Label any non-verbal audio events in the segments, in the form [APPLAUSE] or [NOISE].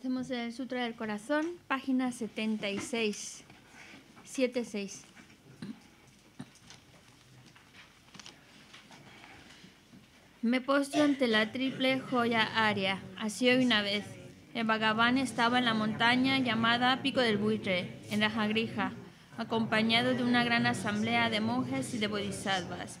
Hacemos el Sutra del Corazón, página 76. 76. Me postro ante la triple joya área. Así hoy una vez. El Bhagavan estaba en la montaña llamada Pico del Buitre, en la Jagrija, acompañado de una gran asamblea de monjes y de bodhisattvas.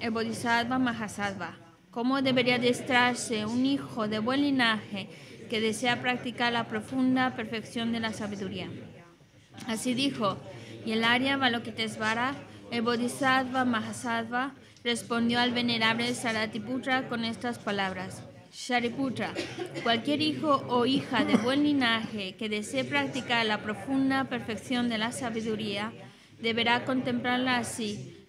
el Bodhisattva Mahasattva. ¿Cómo debería destrarse un hijo de buen linaje que desea practicar la profunda perfección de la sabiduría? Así dijo, y el Arya Balokitesvara, el Bodhisattva Mahasattva, respondió al venerable Saratiputra con estas palabras. Sariputra, cualquier hijo o hija de buen linaje que desee practicar la profunda perfección de la sabiduría, deberá contemplarla así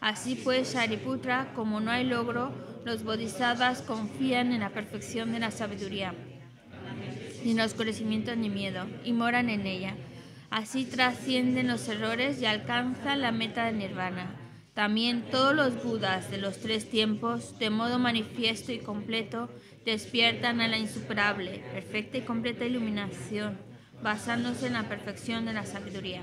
Así pues, Shariputra, como no hay logro, los bodhisattvas confían en la perfección de la sabiduría, ni los conocimientos ni miedo, y moran en ella. Así trascienden los errores y alcanzan la meta de nirvana. También todos los budas de los tres tiempos, de modo manifiesto y completo, despiertan a la insuperable, perfecta y completa iluminación, basándose en la perfección de la sabiduría.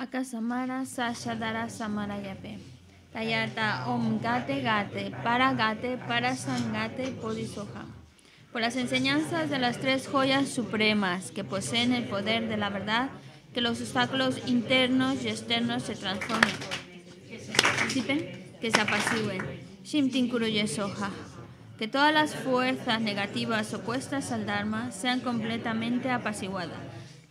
Akasamara Samara Samarayape. Tayata Om Gate Gate Para Gate Para Sangate Por las enseñanzas de las tres joyas supremas que poseen el poder de la verdad, que los obstáculos internos y externos se transformen. Que se apacigüen. Shimtin Kuru Que todas las fuerzas negativas opuestas al Dharma sean completamente apaciguadas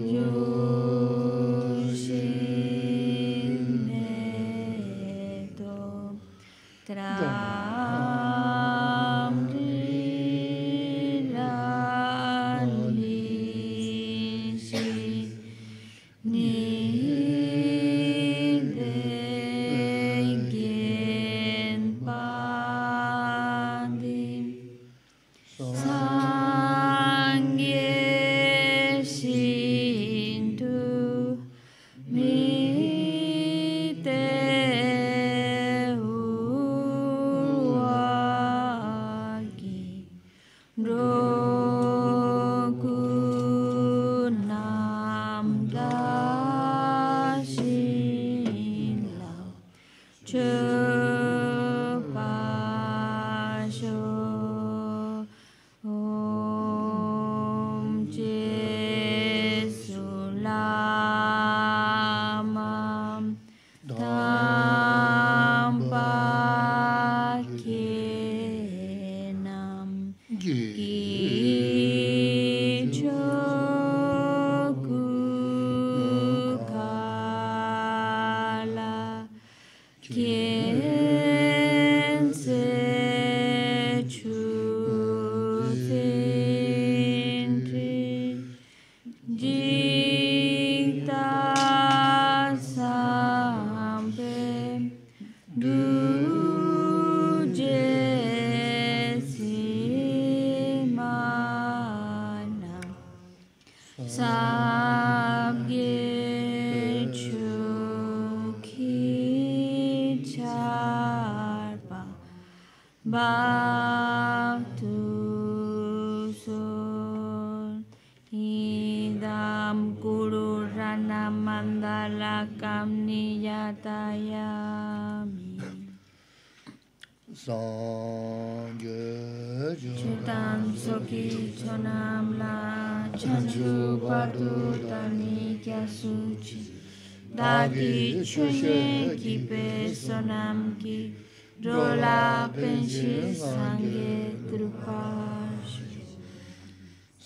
Yo.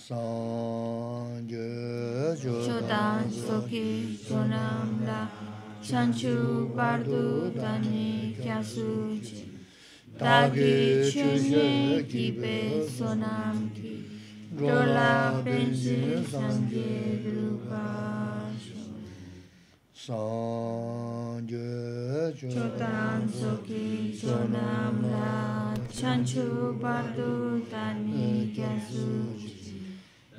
Chodan Soki Sonam La Chanchu Bardu Dani Kyasuji Dagi Chunye Kipe Sonam Ki Rola Benji Sangye Rupa Sangye Chodan Soki Sonam La Chanchu Bardu Dani Kyasuji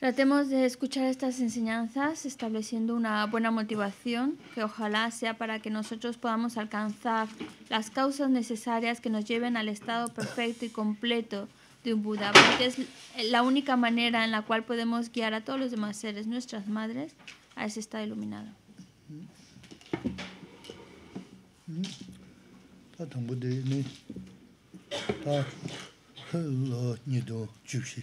Tratemos de escuchar estas enseñanzas estableciendo una buena motivación que ojalá sea para que nosotros podamos alcanzar las causas necesarias que nos lleven al estado perfecto y completo de un Buda, porque es la única manera en la cual podemos guiar a todos los demás seres, nuestras madres, a ese estado iluminado. Mm-hmm. Mm-hmm.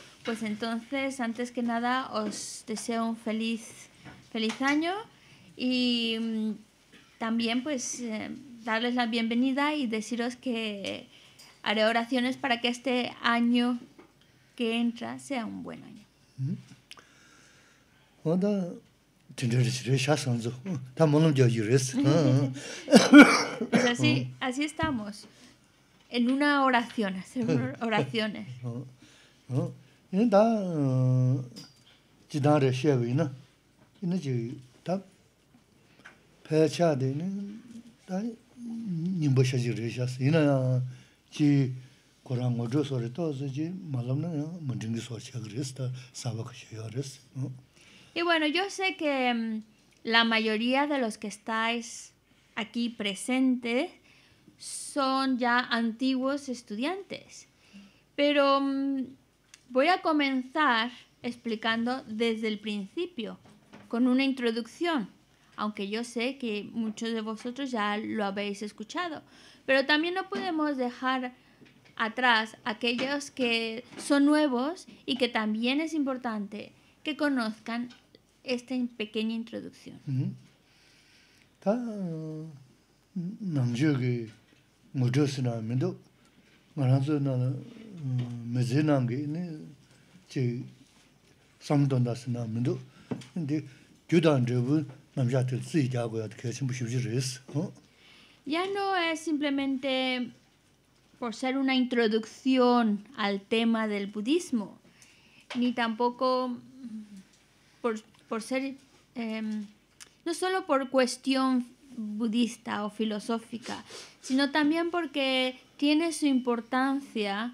Pues entonces, antes que nada, os deseo un feliz, feliz año y mm, también pues eh, darles la bienvenida y deciros que haré oraciones para que este año que entra sea un buen año. pues así, uh-huh. así estamos, en una oración, hacer uh-huh. oraciones. Uh-huh yin da jidang re shewe ina, ina ji da paya cha de ina, da nimbo shaji re shas, ina ji kora ngo jo so re to, ji malam na mandingi so chag res, da sabak shewa res. Y bueno, yo sé que mm, la mayoría de los que estáis aquí presentes son ya antiguos estudiantes, pero mm, Voy a comenzar explicando desde el principio, con una introducción, aunque yo sé que muchos de vosotros ya lo habéis escuchado, pero también no podemos dejar atrás aquellos que son nuevos y que también es importante que conozcan esta pequeña introducción. Ya no es simplemente por ser una introducción al tema del budismo, ni tampoco por, por ser, em, no solo por cuestión budista o filosófica, sino también porque tiene su importancia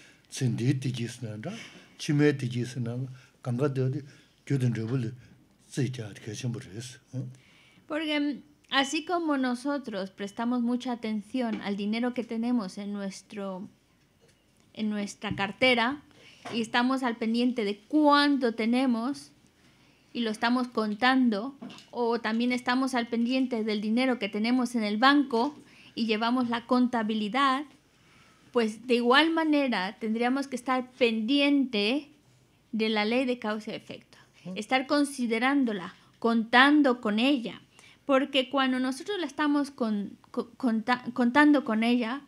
Porque mm, así como nosotros prestamos mucha atención al dinero que tenemos en, nuestro, en nuestra cartera y estamos al pendiente de cuánto tenemos, y lo estamos contando, o también estamos al pendiente del dinero que tenemos en el banco y llevamos la contabilidad, pues de igual manera tendríamos que estar pendiente de la ley de causa y efecto, estar considerándola, contando con ella, porque cuando nosotros la estamos con, contando con ella,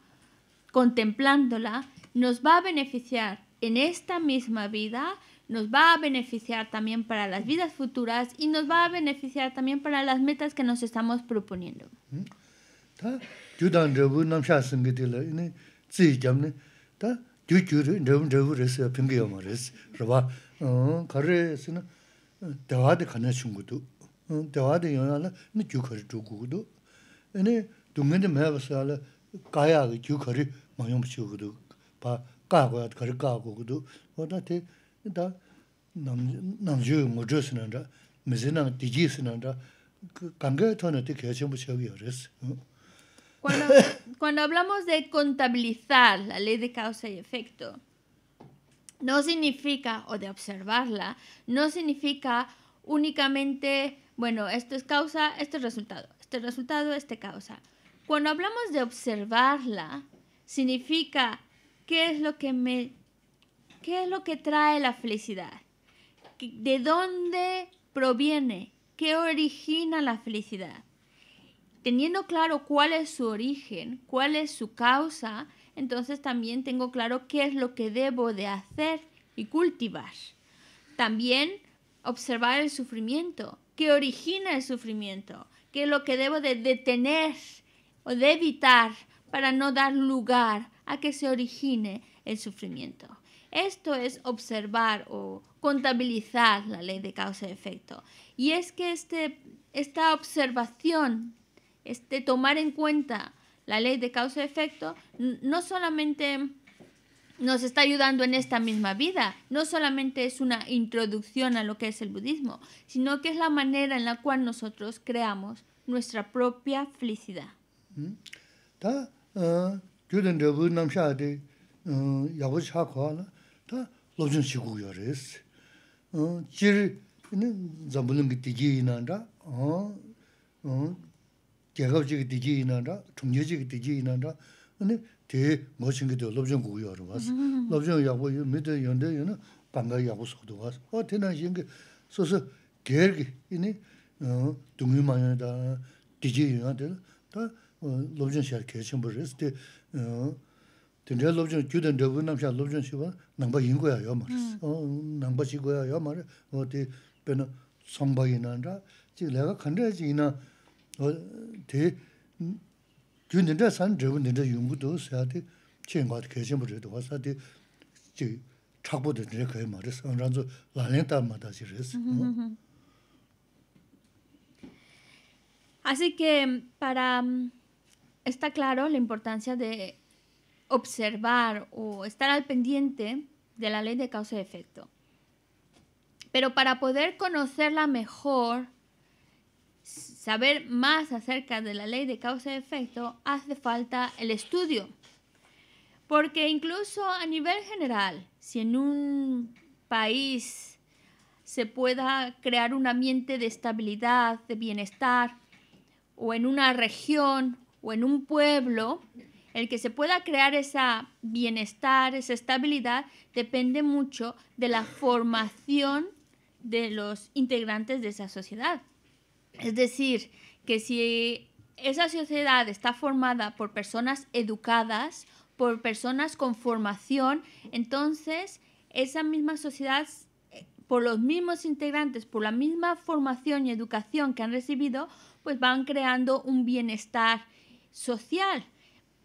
contemplándola, nos va a beneficiar en esta misma vida, nos va a beneficiar también para las vidas futuras y nos va a beneficiar también para las metas que nos estamos proponiendo. ——Ciii 다 taa tiu-ciu-ri nri-vri-vri-vri-risi, a ping-ki-yo-ma-risi. ——Ri-vaa, mm, kari-risi na teva-di kani-a-chung-gu-du. ——Teva-di mm, yon-a-la, gu gu du la kaya ga kari pa kari Cuando hablamos de contabilizar la ley de causa y efecto, no significa, o de observarla, no significa únicamente, bueno, esto es causa, esto es resultado, este resultado, este causa. Cuando hablamos de observarla, significa qué es lo que me, qué es lo que trae la felicidad, de dónde proviene, qué origina la felicidad teniendo claro cuál es su origen, cuál es su causa, entonces también tengo claro qué es lo que debo de hacer y cultivar. También observar el sufrimiento, qué origina el sufrimiento, qué es lo que debo de detener o de evitar para no dar lugar a que se origine el sufrimiento. Esto es observar o contabilizar la ley de causa y efecto. Y es que este, esta observación este, tomar en cuenta la ley de causa y efecto, no solamente nos está ayudando en esta misma vida, no solamente es una introducción a lo que es el budismo, sino que es la manera en la cual nosotros creamos nuestra propia felicidad. Mm-hmm. Eh, gyagab chigi diji inanda, chungye chigi diji inanda, ane te ngo chingi de lobzhiong gugu yawarwa wasi. Lobzhiong yawo yu, mida yonde yu na banga yawo sodo wasi. O tena xingi, soso gergi, ini dungyu mayon da diji yu yawde, da lobzhiong xaar kaya chingbo res. Te tena lobzhiong, gyudan dabu namsha lobzhiong xiva, nangba yingo ya yaw maris. Nangba chigo ya yaw Así que para mm, está claro la importancia de observar o estar al pendiente de la ley de causa y efecto. Pero para poder conocerla mejor, saber más acerca de la ley de causa y efecto, hace falta el estudio. Porque incluso a nivel general, si en un país se pueda crear un ambiente de estabilidad, de bienestar, o en una región o en un pueblo, el que se pueda crear esa bienestar, esa estabilidad, depende mucho de la formación de los integrantes de esa sociedad. Es decir, que si esa sociedad está formada por personas educadas, por personas con formación, entonces esa misma sociedad, por los mismos integrantes, por la misma formación y educación que han recibido, pues van creando un bienestar social.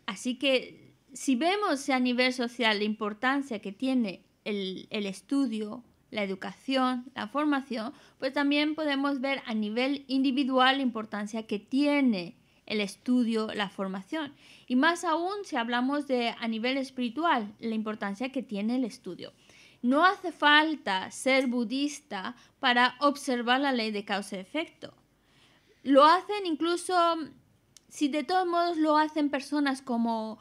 Así que si vemos a nivel social la importancia que tiene el, el estudio, la educación, la formación, pues también podemos ver a nivel individual la importancia que tiene el estudio, la formación. Y más aún si hablamos de a nivel espiritual, la importancia que tiene el estudio. No hace falta ser budista para observar la ley de causa-efecto. y Lo hacen incluso, si de todos modos lo hacen personas como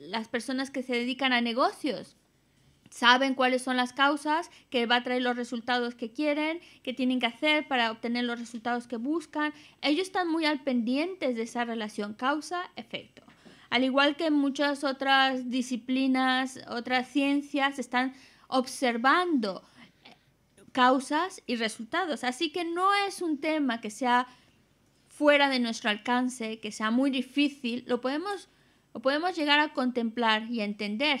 las personas que se dedican a negocios, saben cuáles son las causas, que va a traer los resultados que quieren, que tienen que hacer para obtener los resultados que buscan. Ellos están muy al pendientes de esa relación causa-efecto. Al igual que muchas otras disciplinas, otras ciencias están observando eh, causas y resultados. Así que no es un tema que sea fuera de nuestro alcance, que sea muy difícil, lo podemos, lo podemos llegar a contemplar y a entender.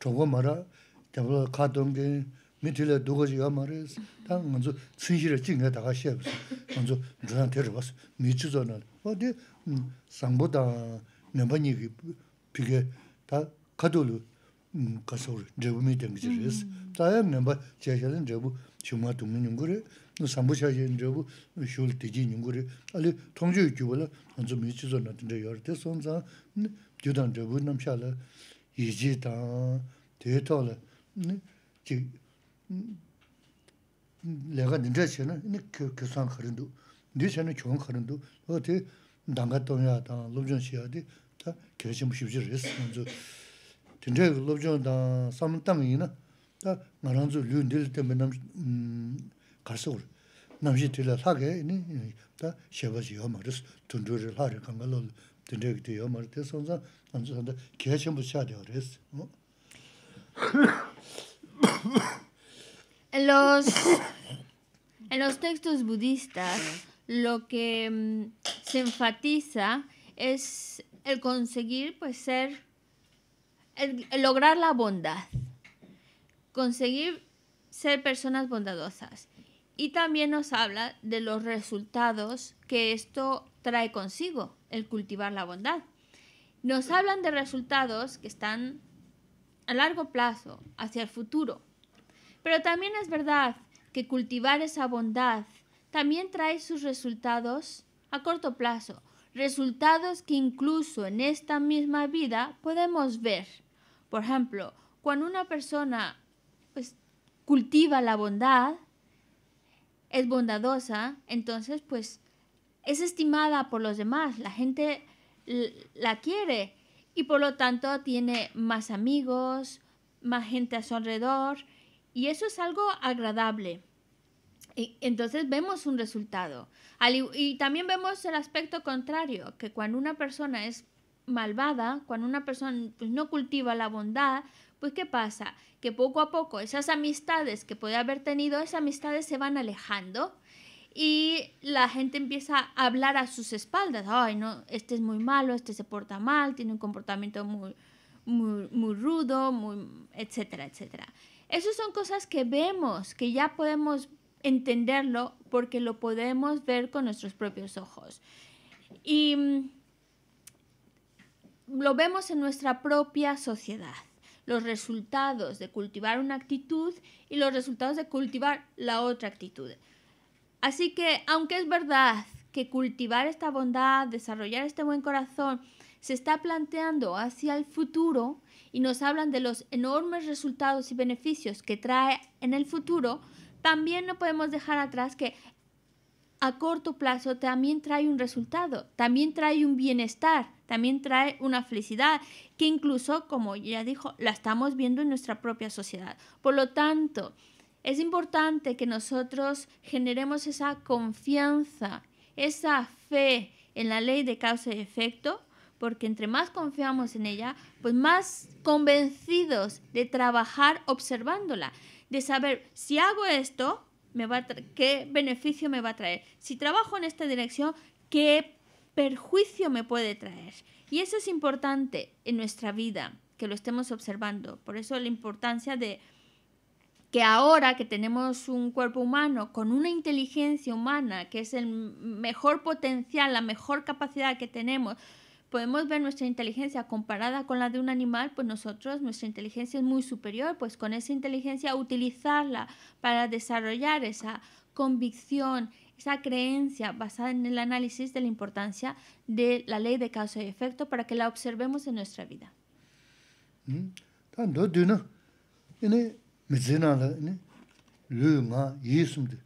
chogwa mara, tabla ka donge, mi tila dogo ziga mara, ta nganzo tsinshira jinga daga xebisa, nganzo dhruna tere basa, mi chizo nal. Wa di mm, sangbo da nyamba nyigi pige, ta ka dolu mm, kasa uri, dhribu mi dengi ziri isi. Mm-hmm. Ta ya nyamba chayashalin dhribu shumwa dungi nyunguri, sangbo chayashalin dhribu shuli diji ali son namshala, ijii taa tee 내가 ki lega dindraa txena kioosan xarindu. Ndii txena kioon xarindu, o tee dangat toon yaa taa lobjoon txee yaa dee, taa kiaa txee muxibjii res. Dindraa lobjoon taa samantam ee naa, taa ngaarang txee loo nidili tembe namsi mm, karsagur. Namsi maris, kanga En los en los textos budistas lo que mm, se enfatiza es el conseguir pues ser el lograr la bondad. Conseguir ser personas bondadosas. Y también nos habla de los resultados que esto trae consigo el cultivar la bondad. Nos hablan de resultados que están a largo plazo, hacia el futuro. Pero también es verdad que cultivar esa bondad también trae sus resultados a corto plazo, resultados que incluso en esta misma vida podemos ver. Por ejemplo, cuando una persona pues, cultiva la bondad, es bondadosa, entonces pues es estimada por los demás, la gente la quiere y por lo tanto tiene más amigos, más gente a su alrededor y eso es algo agradable. entonces vemos un resultado. Y también vemos el aspecto contrario, que cuando una persona es malvada, cuando una persona pues, no cultiva la bondad, pues ¿qué pasa? Que poco a poco esas amistades que puede haber tenido, esas amistades se van alejando y la gente empieza a hablar a sus espaldas, ay, no, este es muy malo, este se porta mal, tiene un comportamiento muy, rudo, muy, etcétera, etcétera. Esas son cosas que vemos, que ya podemos entenderlo porque lo podemos ver con nuestros propios ojos. Y mm, lo vemos en nuestra propia sociedad los resultados de cultivar una actitud y los resultados de cultivar la otra actitud. Así que, aunque es verdad que cultivar esta bondad, desarrollar este buen corazón, se está planteando hacia el futuro y nos hablan de los enormes resultados y beneficios que trae en el futuro, también no podemos dejar atrás que a corto plazo también trae un resultado, también trae un bienestar, también trae una felicidad, que incluso, como ya dijo, la estamos viendo en nuestra propia sociedad. Por lo tanto, es importante que nosotros generemos esa confianza, esa fe en la ley de causa y efecto, porque entre más confiamos en ella, pues más convencidos de trabajar observándola, de saber si hago esto, qué beneficio me va a traer, si trabajo en esta dirección, qué perjuicio me puede traer. Y eso es importante en nuestra vida, que lo estemos observando. Por eso la importancia de que ahora que tenemos un cuerpo humano con una inteligencia humana, que es el mejor potencial, la mejor capacidad que tenemos, podemos ver nuestra inteligencia comparada con la de un animal, pues nosotros, nuestra inteligencia es muy superior, pues con esa inteligencia utilizarla para desarrollar esa convicción, esa creencia basada en el análisis de la importancia de la ley de causa y efecto para que la observemos en nuestra vida. Mm. mizina la ni lu ma yisum de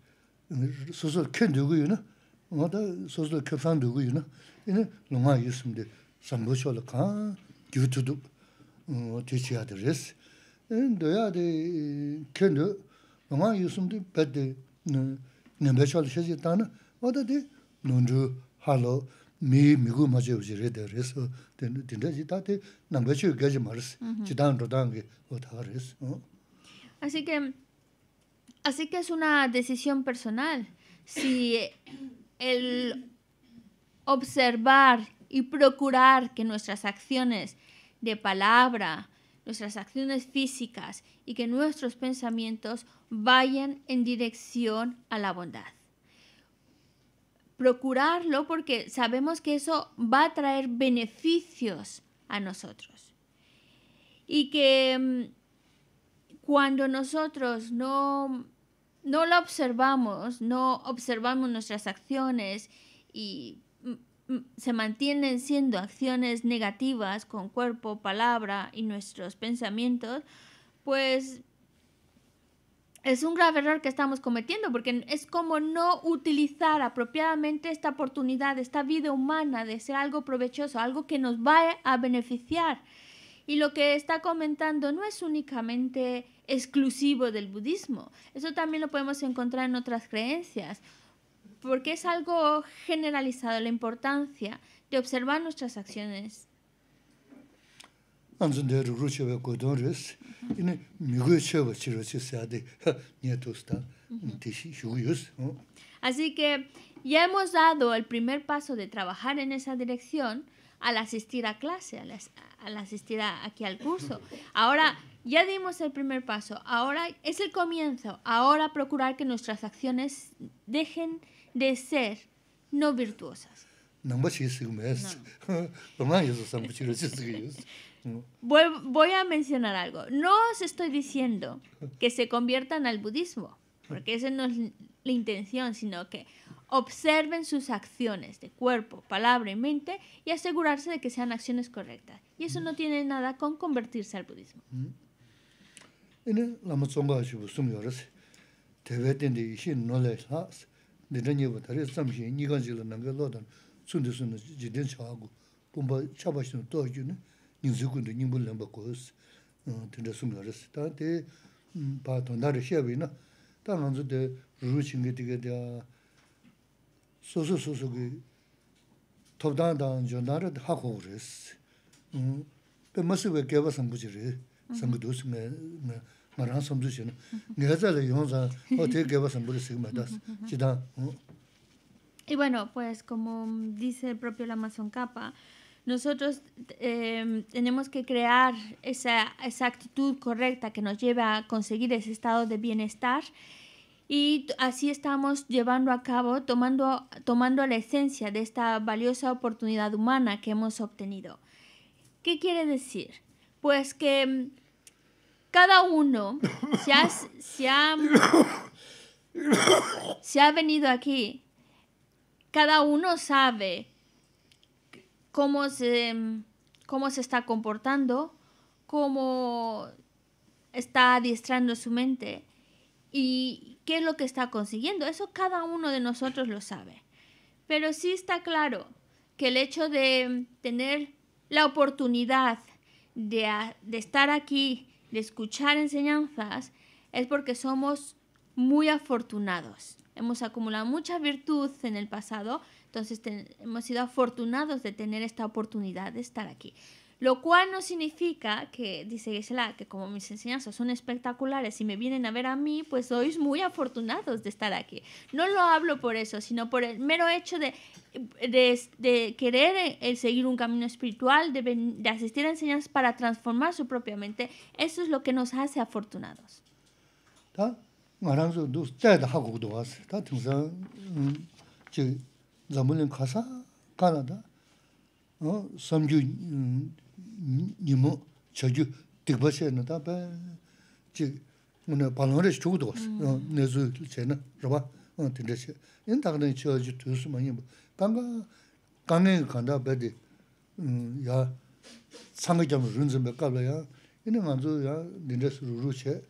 so so ken de gu yuna ma da so so ke fan de gu yuna ni lu ma yisum de sam bo shol ka gyu de ya de ken de lu ma yisum de pe de na o da de nu ju ha lo mi mi gu ma je ji re de res de de ji ta te na be ma res ji dan ro dan ge Así que, así que es una decisión personal. Si el observar y procurar que nuestras acciones de palabra, nuestras acciones físicas y que nuestros pensamientos vayan en dirección a la bondad. Procurarlo porque sabemos que eso va a traer beneficios a nosotros. Y que mm, cuando nosotros no, no la observamos, no observamos nuestras acciones y se mantienen siendo acciones negativas con cuerpo, palabra y nuestros pensamientos, pues es un grave error que estamos cometiendo porque es como no utilizar apropiadamente esta oportunidad, esta vida humana de ser algo provechoso, algo que nos va a beneficiar y lo que está comentando no es únicamente exclusivo del budismo, eso también lo podemos encontrar en otras creencias, porque es algo generalizado, la importancia de observar nuestras acciones. Así que ya hemos dado el primer paso de trabajar en esa dirección al asistir a clase, al, asistir aquí al curso. Ahora ya dimos el primer paso, ahora es el comienzo, ahora procurar que nuestras acciones dejen de ser no virtuosas. Voy, voy a mencionar algo. No os estoy diciendo que se conviertan al budismo, porque esa no es la intención, sino que Observen sus acciones de cuerpo, palabra y mente y asegurarse de que sean acciones correctas. Y eso no tiene nada con convertirse al budismo. Mm. Y bueno, pues como dice el propio Lama Capa, nosotros em, tenemos que crear esa, esa actitud correcta que nos lleve a conseguir ese estado de bienestar y así estamos llevando a cabo, tomando, tomando la esencia de esta valiosa oportunidad humana que hemos obtenido. ¿Qué quiere decir? Pues que mm, cada uno se ha, se ha, ha venido aquí, cada uno sabe cómo se, mm, cómo se está comportando, cómo está adiestrando su mente y qué es lo que está consiguiendo. Eso cada uno de nosotros lo sabe. Pero sí está claro que el hecho de tener la oportunidad de, estar aquí, de escuchar enseñanzas, es porque somos muy afortunados. Hemos acumulado mucha virtud en el pasado, entonces hemos sido afortunados de tener esta oportunidad de estar aquí. Lo cual no significa que, dice Gisela, que como mis enseñanzas son espectaculares y me vienen a ver a mí, pues sois muy afortunados de estar aquí. No lo hablo por eso, sino por el mero hecho de, de, querer eh, seguir un camino espiritual, de, de asistir a enseñanzas para transformar su propia mente. Eso es lo que nos hace afortunados. nimo chagyu tikba xe na ta pa chi muna palang re chogu dogo xe, ne zu xe na raba, tinda xe. Yen taga na chagyu tuyusu ma nimo, kanga, kanga nga kanda pa di 지 sanga kiamu runzi me kabla ya, yin nga zu ya tinda xe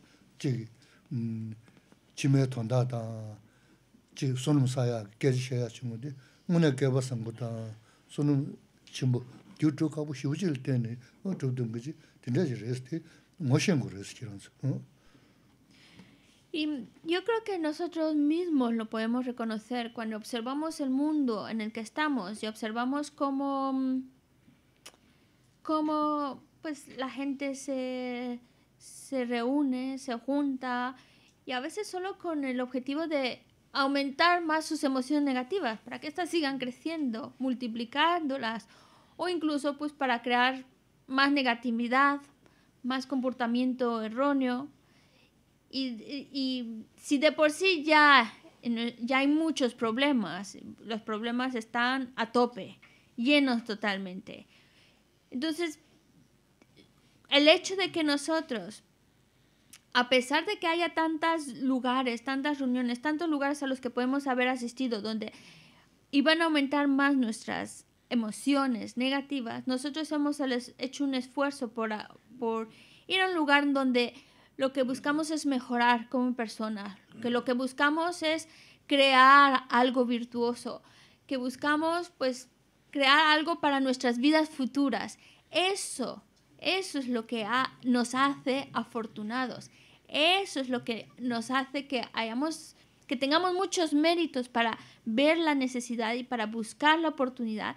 Y yo creo que nosotros mismos lo podemos reconocer cuando observamos el mundo en el que estamos y observamos cómo, cómo pues, la gente se, se reúne, se junta y a veces solo con el objetivo de aumentar más sus emociones negativas para que éstas sigan creciendo, multiplicándolas o incluso pues para crear más negatividad, más comportamiento erróneo. Y, si de por sí ya, ya hay muchos problemas, los problemas están a tope, llenos totalmente. Entonces, el hecho de que nosotros, a pesar de que haya tantos lugares, tantas reuniones, tantos lugares a los que podemos haber asistido, donde iban a aumentar más nuestras emociones negativas, nosotros hemos hecho un esfuerzo por, ir a un lugar donde lo que buscamos es mejorar como persona, que lo que buscamos es crear algo virtuoso, que buscamos pues crear algo para nuestras vidas futuras. Eso, eso es lo que nos hace afortunados. Eso es lo que nos hace que hayamos que tengamos muchos méritos para ver la necesidad y para buscar la oportunidad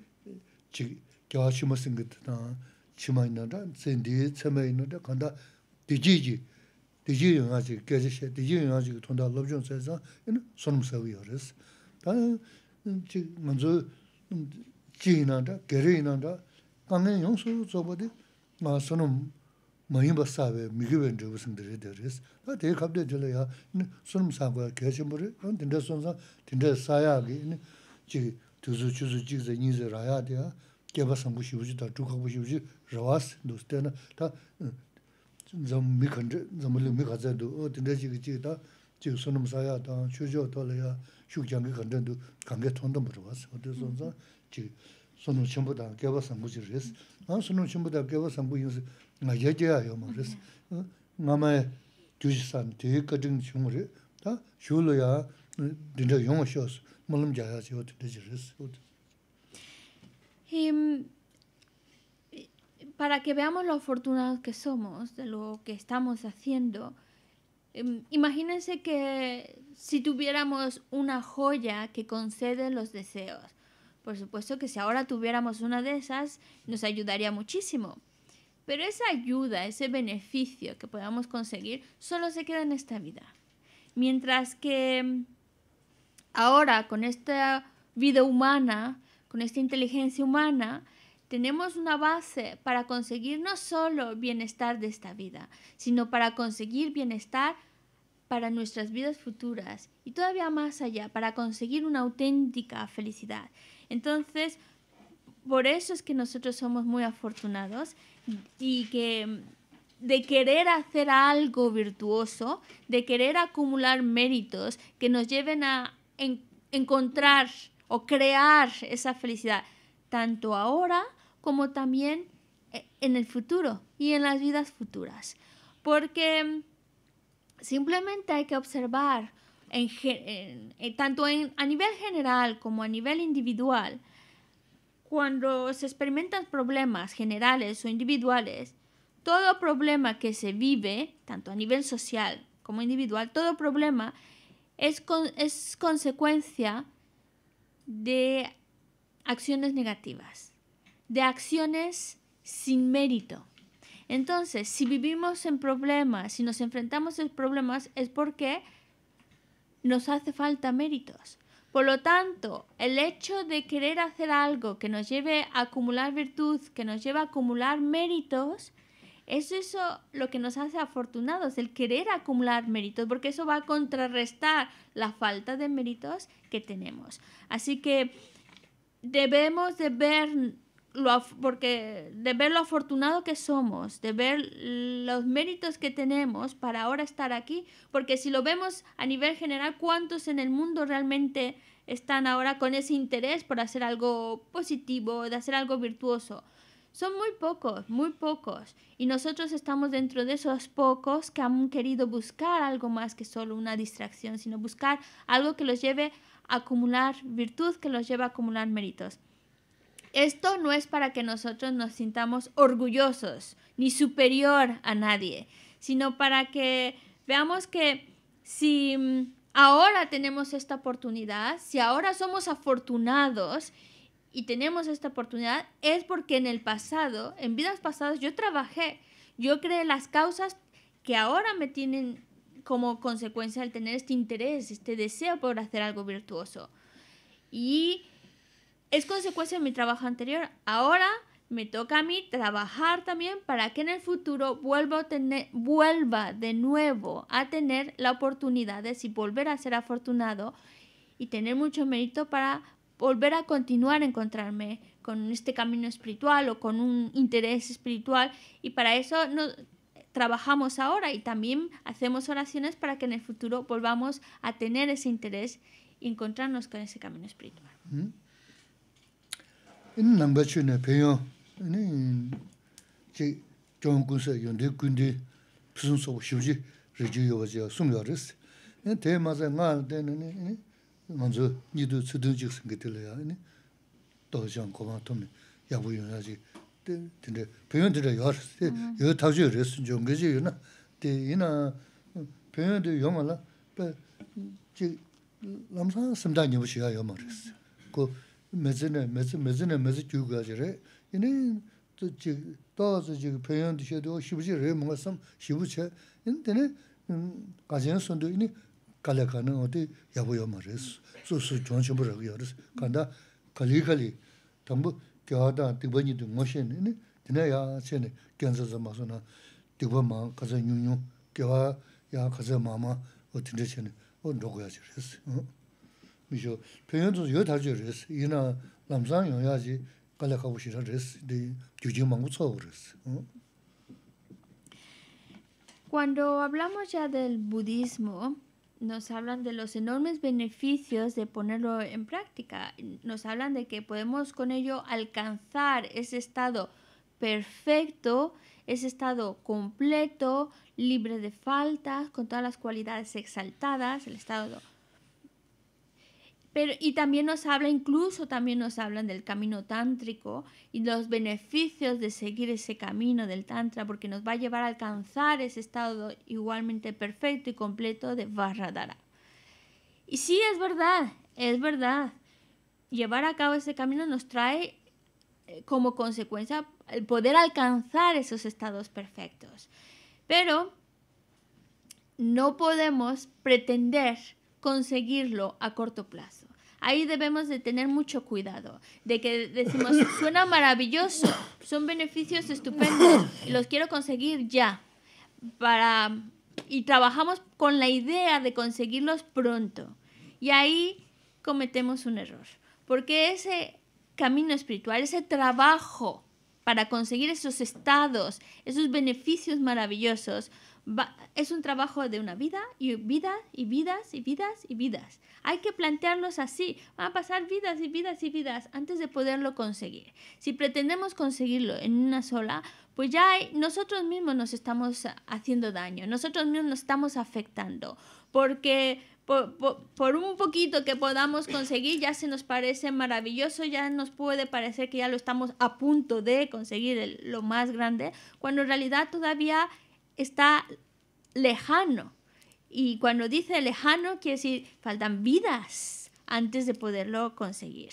Chigi kyaa chima singita dhaan chima ina 있는데 간다 chima ina dhaan kanda dhiji ji, 돈다 yungaaji ki gezi she, dhiji yungaaji 먼저 tonda labi yunga say zhaan 마 sunum 많이 yawres. Taha manzu ji ina dhaan, geri ina dhaan, kanda yunga sabi zoba di naa sunum mburi, ina chigi. tuzo chuzo chiga zañi zaraaya dhia, 부시 sangu xii 부시 taa tukag uchi uchi rawasi, doste na taa zamu mi kandr, zamu ling mi kandr zaay do, o tinday chiga chiga taa chiga sunumasaya taa xio xio tola yaa, xio kiya nga kandr do kange tontama rawasi, o to zonza chiga sunumasay 다 taa an yaa Em, para que veamos lo afortunados que somos de lo que estamos haciendo, em, imagínense que si tuviéramos una joya que concede los deseos, por supuesto que si ahora tuviéramos una de esas, nos ayudaría muchísimo. Pero esa ayuda, ese beneficio que podamos conseguir, solo se queda en esta vida. Mientras que em, ahora con esta vida humana, con esta inteligencia humana, tenemos una base para conseguir no solo bienestar de esta vida, sino para conseguir bienestar para nuestras vidas futuras y todavía más allá, para conseguir una auténtica felicidad. Entonces, por eso es que nosotros somos muy afortunados y que mm, de querer hacer algo virtuoso, de querer acumular méritos que nos lleven a encontrar o crear esa felicidad, tanto ahora como también e, en el futuro y en las vidas futuras. Porque mm, simplemente hay que observar, en, en, eh, tanto a nivel general como a nivel individual, cuando se experimentan problemas generales o individuales, todo problema que se vive, tanto a nivel social como individual, todo problema es, consecuencia de acciones negativas, de acciones sin mérito. Entonces, si vivimos en problemas, si nos enfrentamos a problemas, es porque nos hace falta méritos. Por lo tanto, el hecho de querer hacer algo que nos lleve a acumular virtud, que nos lleve a acumular méritos, es eso lo que nos hace afortunados, el querer acumular méritos, porque eso va a contrarrestar la falta de méritos que tenemos. Así que debemos de ver lo, porque de ver lo afortunado que somos, de ver los méritos que tenemos para ahora estar aquí, porque si lo vemos a nivel general, ¿cuántos en el mundo realmente están ahora con ese interés por hacer algo positivo, de hacer algo virtuoso? Son muy pocos, muy pocos. Y nosotros estamos dentro de esos pocos que han querido buscar algo más que solo una distracción, sino buscar algo que los lleve a acumular virtud, que los lleve a acumular méritos. Esto no es para que nosotros nos sintamos orgullosos ni superior a nadie, sino para que veamos que si mm, ahora tenemos esta oportunidad, si ahora somos afortunados y tenemos esta oportunidad es porque en el pasado, en vidas pasadas, yo trabajé, yo creé las causas que ahora me tienen como consecuencia el tener este interés, este deseo por hacer algo virtuoso. Y es consecuencia de mi trabajo anterior. Ahora me toca a mí trabajar también para que en el futuro vuelva, a tener, vuelva de nuevo a tener la oportunidad de volver a ser afortunado y tener mucho mérito para volver a continuar a encontrarme con este camino espiritual o con un interés espiritual y para eso trabajamos ahora y también hacemos oraciones para que en el futuro volvamos a tener ese interés y encontrarnos con ese camino espiritual. Mm. 먼저 니도 수든 직선 그들이 아니 도전 고마톰이 야부연하지 근데 표현들이 여러 여 타주 그랬은 좀 그지 이나 이나 표현들 영어라 그 남산 심장이 무시가 영어랬어 그 매진에 매진 매진에 매진 주가지래 이네 또지 또지 지 표현 드셔도 쉬부지 레 뭔가 좀 쉬부지 인데네 가진 선도 이네 kala kala 어디 yabu yo maris, su su chon chenpo ragu yoris, kanda kali kali, tambu kyaa dan dikba nidu ngo sheni, ni dina yaa sheni kyanza za maso na dikba maa kaza nyung nyung, kyaa yaa kaza maa maa o dinda sheni, o ndogo yaa shiris. Hm. Misho, penyon tu yo tarjo yoris, ina lamsang yon yaa ji kala kabu shira yoris, di gyujin mangu tso yoris. Hm. Cuando hablamos ya del budismo, nos hablan de los enormes beneficios de ponerlo en práctica. Nos hablan de que podemos con ello alcanzar ese estado perfecto, ese estado completo, libre de faltas, con todas las cualidades exaltadas, el estado y también nos habla, incluso también nos hablan del camino tántrico y los beneficios de seguir ese camino del tantra, porque nos va a llevar a alcanzar ese estado igualmente perfecto y completo de Vajradhara. Y sí, es verdad, es verdad. Llevar a cabo ese camino nos trae eh, como consecuencia el poder alcanzar esos estados perfectos. Pero no podemos pretender conseguirlo a corto plazo. Ahí debemos de tener mucho cuidado, de que decimos, [LAUGHS] suena maravilloso, son beneficios estupendos, los quiero conseguir ya. Para y trabajamos con la idea de conseguirlos pronto. Y ahí cometemos un error, porque ese camino espiritual, ese trabajo para conseguir esos estados, esos beneficios maravillosos, es un trabajo de una vida y vidas y vidas y vidas y vidas. Hay que plantearlos así. Van a pasar vidas y vidas y vidas antes de poderlo conseguir. Si pretendemos conseguirlo en una sola, pues ya nosotros mismos nos estamos haciendo daño, nosotros mismos nos estamos afectando, porque por, un poquito que podamos conseguir ya se nos parece maravilloso, ya nos puede parecer que ya lo estamos a punto de conseguir lo más grande, cuando en realidad todavía está lejano. Y cuando dice lejano, quiere decir faltan vidas antes de poderlo conseguir.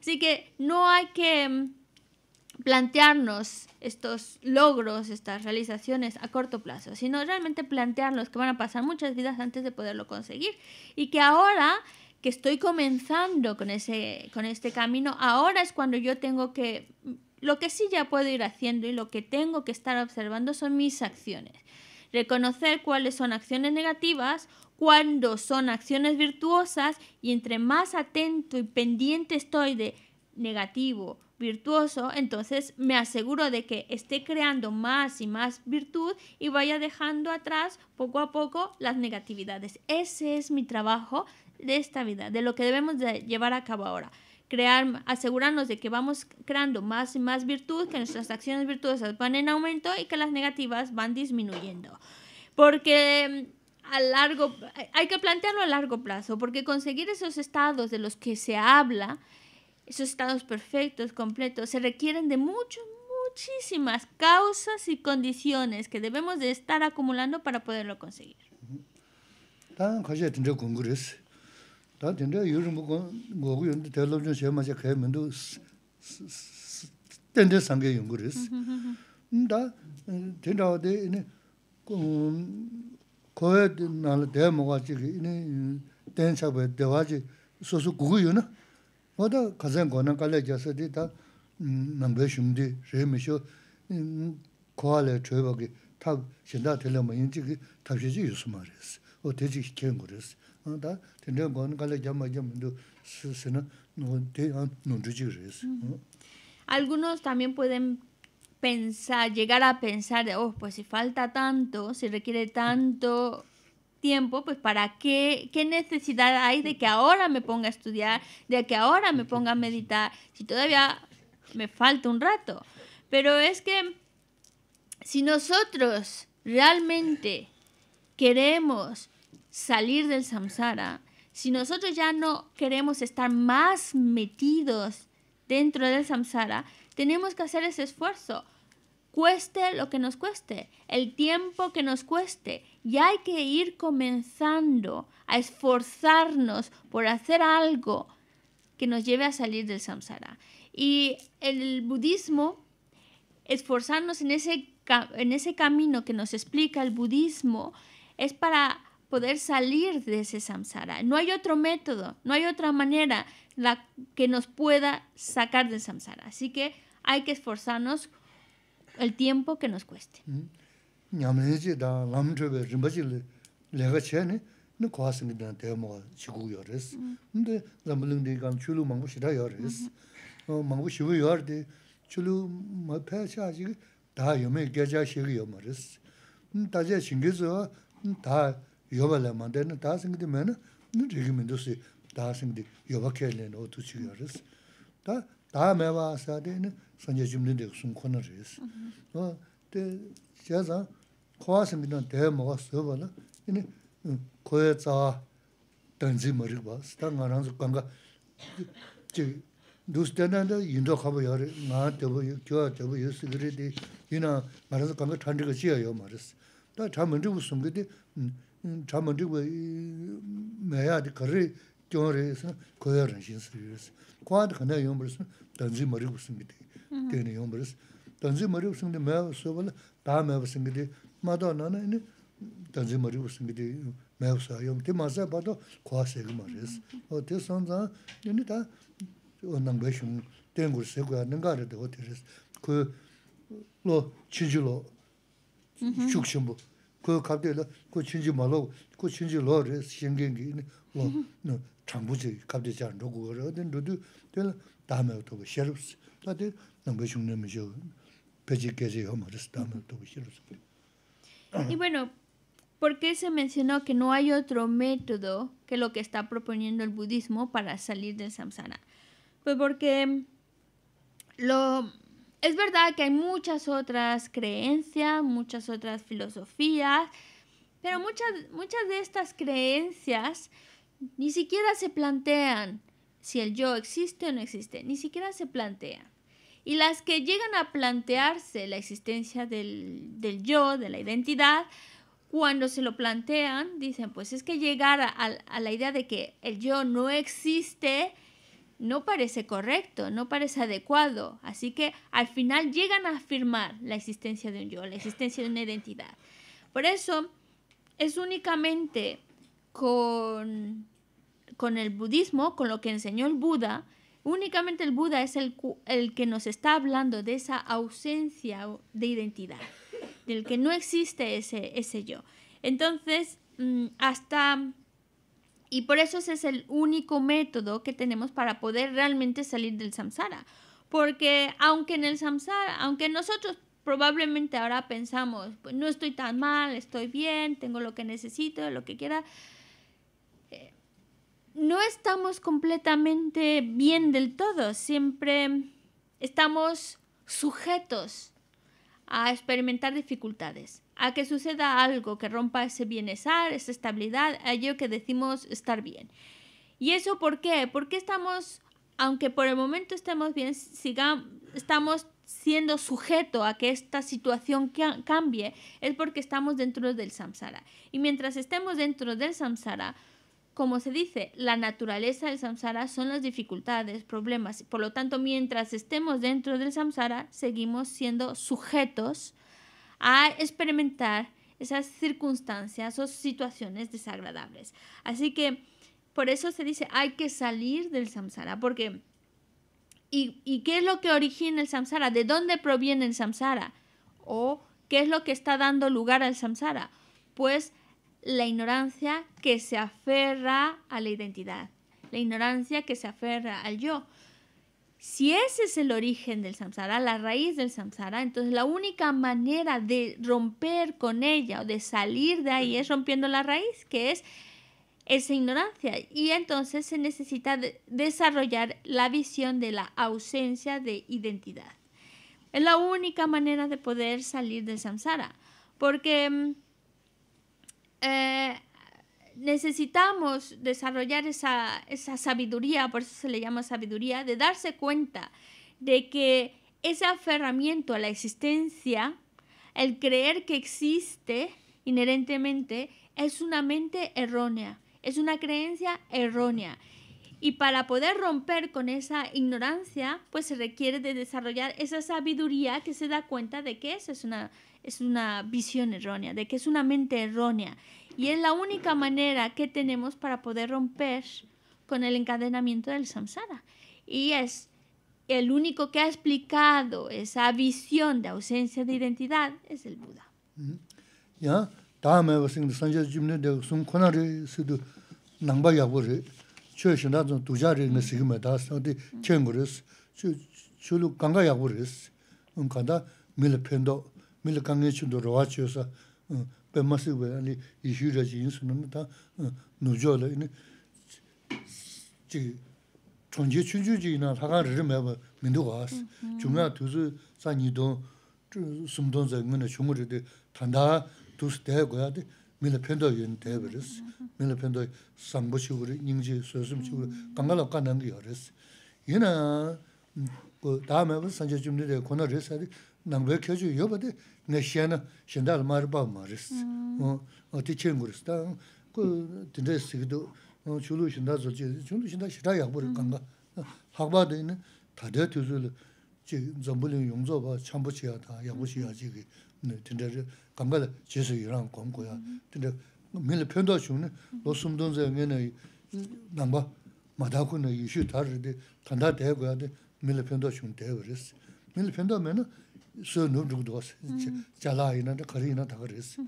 Así que no hay que mm, plantearnos estos logros, estas realizaciones a corto plazo, sino realmente plantearnos que van a pasar muchas vidas antes de poderlo conseguir y que ahora que estoy comenzando con, ese, con este camino, ahora es cuando yo tengo que, lo que sí ya puedo ir haciendo y lo que tengo que estar observando son mis acciones reconocer cuáles son acciones negativas, cuándo son acciones virtuosas y entre más atento y pendiente estoy de negativo, virtuoso, entonces me aseguro de que esté creando más y más virtud y vaya dejando atrás poco a poco las negatividades. Ese es mi trabajo de esta vida, de lo que debemos de llevar a cabo ahora asegurarnos de que vamos creando más y más virtud, que nuestras acciones virtuosas van en aumento y que las negativas van disminuyendo. Porque mm, a largo, hay que plantearlo a largo plazo, porque conseguir esos estados de los que se habla, esos estados perfectos, completos, se requieren de muchísimas causas y condiciones que debemos de estar acumulando para poderlo conseguir. con 다 진짜 요즘 뭐 뭐고 연도 대로 좀 개면도 된데 상게 연구를 했다 진짜 어디 이네 고에 날 대모가 지금 이네 된사고 대화지 소소 구구요나 뭐다 가장 거는 깔려져서 다 남배 심디 제미쇼 코알레 트베기 탑 신다 텔레모 인지 탑시지 유스마레스 어 대지 키켄고레스 Algunos también pueden pensar, llegar a pensar, oh, pues si falta tanto, si requiere tanto tiempo, pues para qué, qué necesidad hay de que ahora me ponga a estudiar, de que ahora me ponga a meditar, si todavía me falta un rato. Pero es que si nosotros realmente queremos salir del samsara, si nosotros ya no queremos estar más metidos dentro del samsara, tenemos que hacer ese esfuerzo. Cueste lo que nos cueste, el tiempo que nos cueste, Y hay que ir comenzando a esforzarnos por hacer algo que nos lleve a salir del samsara. Y el budismo, esforzarnos en ese, en ese camino que nos explica el budismo, es para poder salir de ese samsara. No hay otro método, no hay otra manera la que nos pueda sacar del samsara. Así que hay que esforzarnos el tiempo que nos cueste. Mm-hmm. yoba la mm, ma dēne dā sīngi dī mē nā, nī rīgī mī dūsī dā sīngi dī yoba kē lē nō tū chī yō rīs. Dā, dā mē wā sā dē nā, sāngyā jīm dī dē kū sūng kō nā rīs. Nō, dē, jā zā, kua sīngi dā dē mō chamandik wa maya di kari kyon re san kaya rinxin siri res. Kwa di khanay yombar san danzi marik wasan gidi, teni yombar res. Danzi marik wasan gidi maya waso wala daa maya wasan gidi, mada nana ini danzi marik wasan gidi maya wasa yom. Ti segi O san tengur o Y bueno, ¿por qué se mencionó que no hay otro método que lo que está proponiendo el budismo para salir del samsara? Pues porque lo es verdad que hay muchas otras creencias, muchas otras filosofías, pero muchas, muchas de estas creencias ni siquiera se plantean si el yo existe o no existe, ni siquiera se plantean. Y las que llegan a plantearse la existencia del, yo, de la identidad, cuando se lo plantean, dicen, pues es que llegar a la idea de que el yo no existe, no parece correcto, no parece adecuado. Así que al final llegan a afirmar la existencia de un yo, la existencia de una identidad. Por eso es únicamente con, con el budismo, con lo que enseñó el Buda, únicamente el Buda es el, el que nos está hablando de esa ausencia de identidad, del que no existe ese, ese yo. Entonces, mm, hasta y por eso ese es el único método que tenemos para poder realmente salir del samsara. Porque aunque en el samsara, aunque nosotros probablemente ahora pensamos, pues, no estoy tan mal, estoy bien, tengo lo que necesito, lo que quiera, eh, no estamos completamente bien del todo. Siempre estamos sujetos a experimentar dificultades a que suceda algo que rompa ese bienestar, esa estabilidad, a ello que decimos estar bien. ¿Y eso por qué? Porque estamos, aunque por el momento estemos bien, sigamos, estamos siendo sujeto a que esta situación cambie, es porque estamos dentro del samsara. Y mientras estemos dentro del samsara, como se dice, la naturaleza del samsara son las dificultades, problemas. Por lo tanto, mientras estemos dentro del samsara, seguimos siendo sujetos a experimentar esas circunstancias o situaciones desagradables. Así que por eso se dice hay que salir del samsara, porque ¿y, qué es lo que origina el samsara? ¿De dónde proviene el samsara? ¿O qué es lo que está dando lugar al samsara? Pues la ignorancia que se aferra a la identidad, la ignorancia que se aferra al yo. Si ese es el origen del samsara, la raíz del samsara, entonces la única manera de romper con ella o de salir de ahí es rompiendo la raíz, que es esa ignorancia. Y entonces se necesita desarrollar la visión de la ausencia de identidad. Es la única manera de poder salir del samsara, porque mm, eh, necesitamos desarrollar esa, sabiduría, por eso se le llama sabiduría, de darse cuenta de que ese aferramiento a la existencia, el creer que existe inherentemente, es una mente errónea, es una creencia errónea. Y para poder romper con esa ignorancia, pues se requiere de desarrollar esa sabiduría que se da cuenta de que esa es una, es una visión errónea, de que es una mente errónea y es la única manera que tenemos para poder romper con el encadenamiento del samsara. Y es el único que ha explicado esa visión de ausencia de identidad es el Buda. Ya, dame vos en sanje jimne de sun konare sidu nangba ya bore. Che shinda zon dujare ne sigme da sa de chengures. Chu chulu ganga ya bores. Un kanda mil pendo mil kange chundo roa pēmāsīwa āni īshū rāchī īnsū nāna tā nūjō lā āni 민도가 chōngjī chūngjū jī nā rā kāng rīrī mē bā mīndu wā sī chūmyā tūsū sā nīdōng sūmdōng zā ngā chūmū rī dī tāndā tūsū 얘는 그 다음에 선제 pēndō yuñ tē bā rī sī mīla chī rī nīng chī rī kāngā kā nā ngā bā nā xiā nā xiāndā lā mārī bā mārī sī, tī chēng gu rī sī, tā kū tindrē sī gī tū, chū lū xiāndā sō chī, chū lū xiāndā xiāndā yā gu rī kāngā, hā gu bā dī nā tā dhā tū sū lī, chī zambu lī yung zō bā, chāmbu chī suyo nub nub duwa si, chala ina, kari ina, takari isi.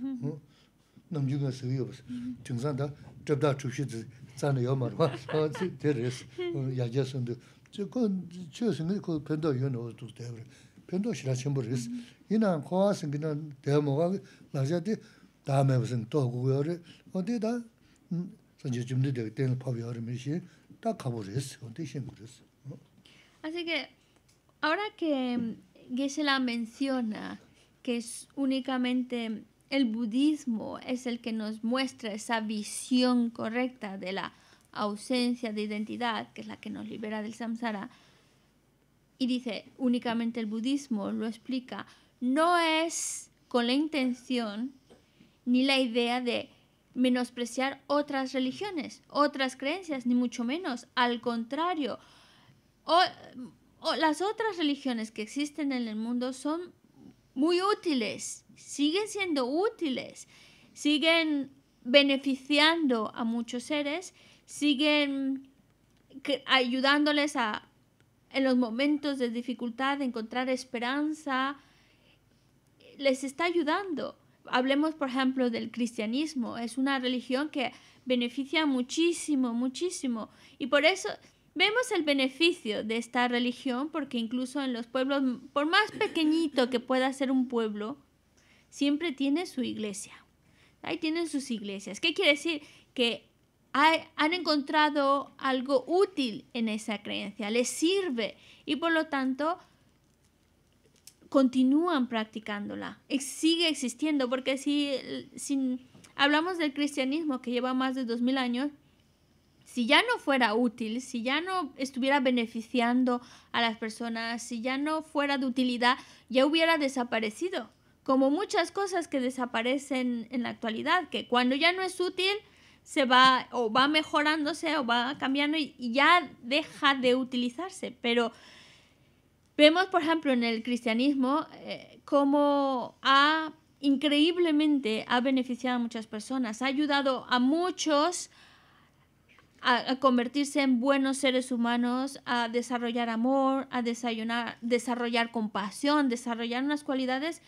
Nam yunga suyo yobo si, tingsan da, chabda chubshi zi, zani yoma rwa, tere ahora Gesela la menciona que es únicamente el budismo es el que nos muestra esa visión correcta de la ausencia de identidad, que es la que nos libera del samsara. Y dice, únicamente el budismo lo explica, no es con la intención ni la idea de menospreciar otras religiones, otras creencias, ni mucho menos. Al contrario, las otras religiones que existen en el mundo son muy útiles, siguen siendo útiles, siguen beneficiando a muchos seres, siguen ayudándoles a en los momentos de dificultad encontrar esperanza, les está ayudando. Hablemos, por ejemplo, del cristianismo. Es una religión que beneficia muchísimo, muchísimo. Y por eso Vemos el beneficio de esta religión porque incluso en los pueblos, por más pequeñito que pueda ser un pueblo, siempre tiene su iglesia. Ahí tienen sus iglesias. ¿Qué quiere decir? Que han encontrado algo útil en esa creencia, les sirve y por lo tanto continúan practicándola. sigue existiendo porque si, si hablamos del cristianismo que lleva más de 2000 años, si ya no fuera útil, si ya no estuviera beneficiando a las personas, si ya no fuera de utilidad, ya hubiera desaparecido. Como muchas cosas que desaparecen en la actualidad, que cuando ya no es útil, se va o va mejorándose o va cambiando y, ya deja de utilizarse. Pero vemos, por ejemplo, en el cristianismo, eh, cómo ha increíblemente ha beneficiado a muchas personas, ha ayudado a muchos a, convertirse en buenos seres humanos, a desarrollar amor, a desayunar, desarrollar compasión, desarrollar unas cualidades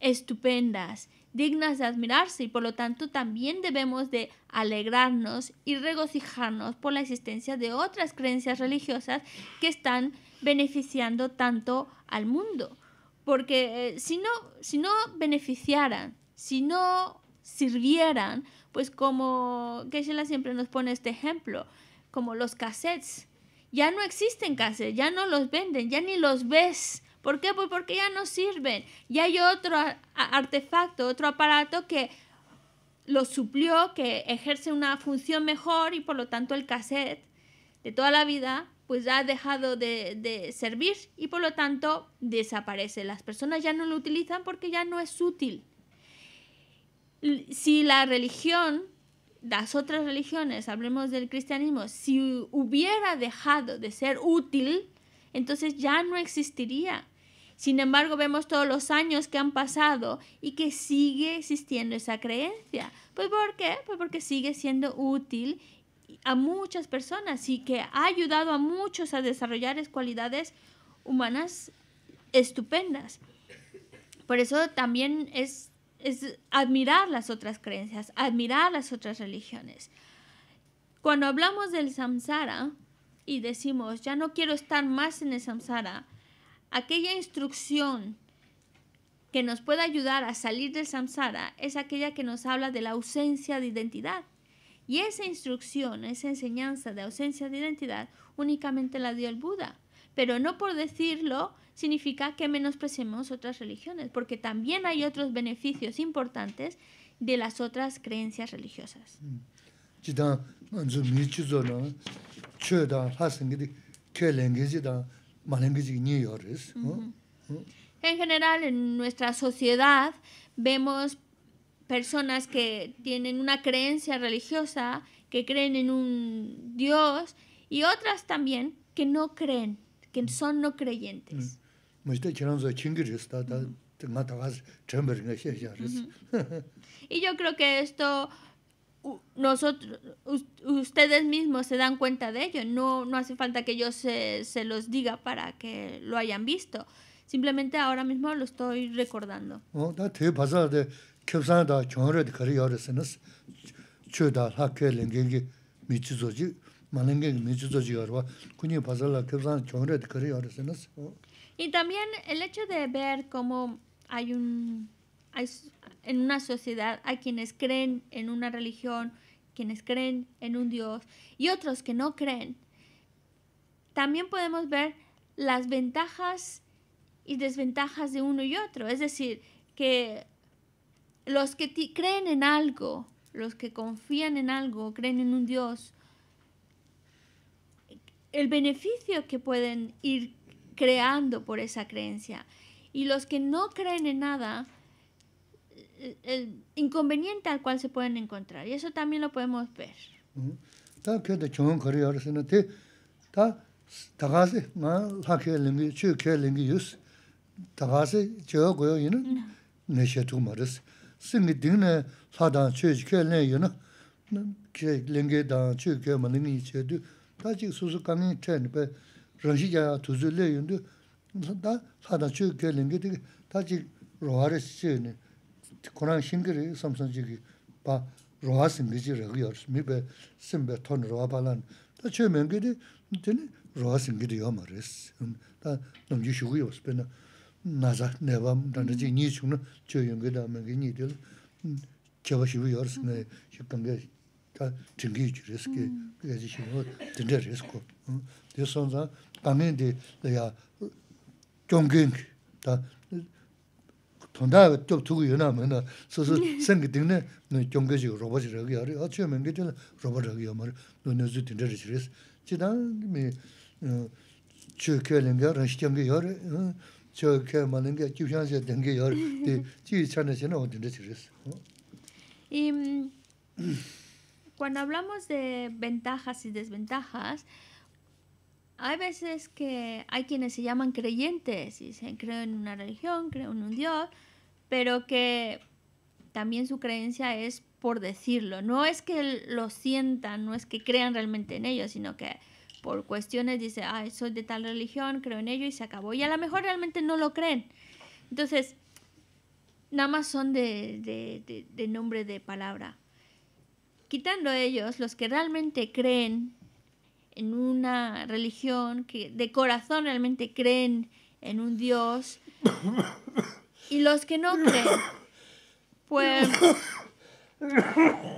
estupendas, dignas de admirarse y por lo tanto también debemos de alegrarnos y regocijarnos por la existencia de otras creencias religiosas que están beneficiando tanto al mundo. Porque eh, si, no, si no beneficiaran, si no sirvieran, pues como geshe siempre nos pone este ejemplo, como los cassettes. Ya no existen cassettes, ya no los venden, ya ni los ves. ¿Por qué? Pues porque ya no sirven. Ya hay otro artefacto, otro aparato que lo suplió, que ejerce una función mejor y por lo tanto el cassette de toda la vida pues ha dejado de, servir y por lo tanto desaparece. Las personas ya no lo utilizan porque ya no es útil si la religión, las otras religiones, hablemos del cristianismo, si hubiera dejado de ser útil, entonces ya no existiría. Sin embargo, vemos todos los años que han pasado y que sigue existiendo esa creencia. Pues ¿por qué? Pues porque sigue siendo útil a muchas personas y que ha ayudado a muchos a desarrollar cualidades humanas estupendas. Por eso también es es admirar las otras creencias, admirar las otras religiones. Cuando hablamos del samsara y decimos, ya no quiero estar más en el samsara, aquella instrucción que nos puede ayudar a salir del samsara es aquella que nos habla de la ausencia de identidad. Y esa instrucción, esa enseñanza de ausencia de identidad únicamente la dio el Buda. Pero no por decirlo significa que menosprecemos otras religiones, porque también hay otros beneficios importantes de las otras creencias religiosas. En general, en nuestra sociedad vemos personas que tienen una creencia religiosa, que creen en un Dios, y otras también que no creen, que son no creyentes. Y yo creo que esto nosotros ustedes mismos se dan cuenta de ello, no, no hace falta que yo se, los diga para que lo hayan visto. Simplemente ahora mismo lo estoy recordando. Oh, y también el hecho de ver cómo hay un en una sociedad hay quienes creen en una religión, quienes creen en un Dios y otros que no creen. También podemos ver las ventajas y desventajas de uno y otro, es decir, que los que creen en algo, los que confían en algo, creen en un Dios, el beneficio que pueden ir creando por esa creencia. Y los que no creen en nada, el inconveniente al cual se pueden encontrar. Y eso también lo podemos ver. rāngshī yāyā tūzū 다 yundu, dā sādā chū kē līngi tīki, dā jī rōhā rē sī chī yuni, kōrāng shīngi 다 samsān chī kī, bā rōhā sīngi jī rā gu yā rī, mī bē sīm bē tōn rōhā pā lān, dā chū mēngi tī, tīni gu yungi gu Y [LAUGHS] [LAUGHS] [CLEARS THROAT] cuando hablamos de ventajas y desventajas, hay veces que hay quienes se llaman creyentes y se creo en una religión, creen en un Dios, pero que también su creencia es por decirlo. No es que lo sientan, no es que crean realmente en ellos, sino que por cuestiones dice, ay, soy de tal religión, creo en ello y se acabó. Y a lo mejor realmente no lo creen. Entonces, nada más son de nombre de palabra. Quitando ellos, los que realmente creen en una religión que de corazón realmente creen en un Dios y los que no creen, pues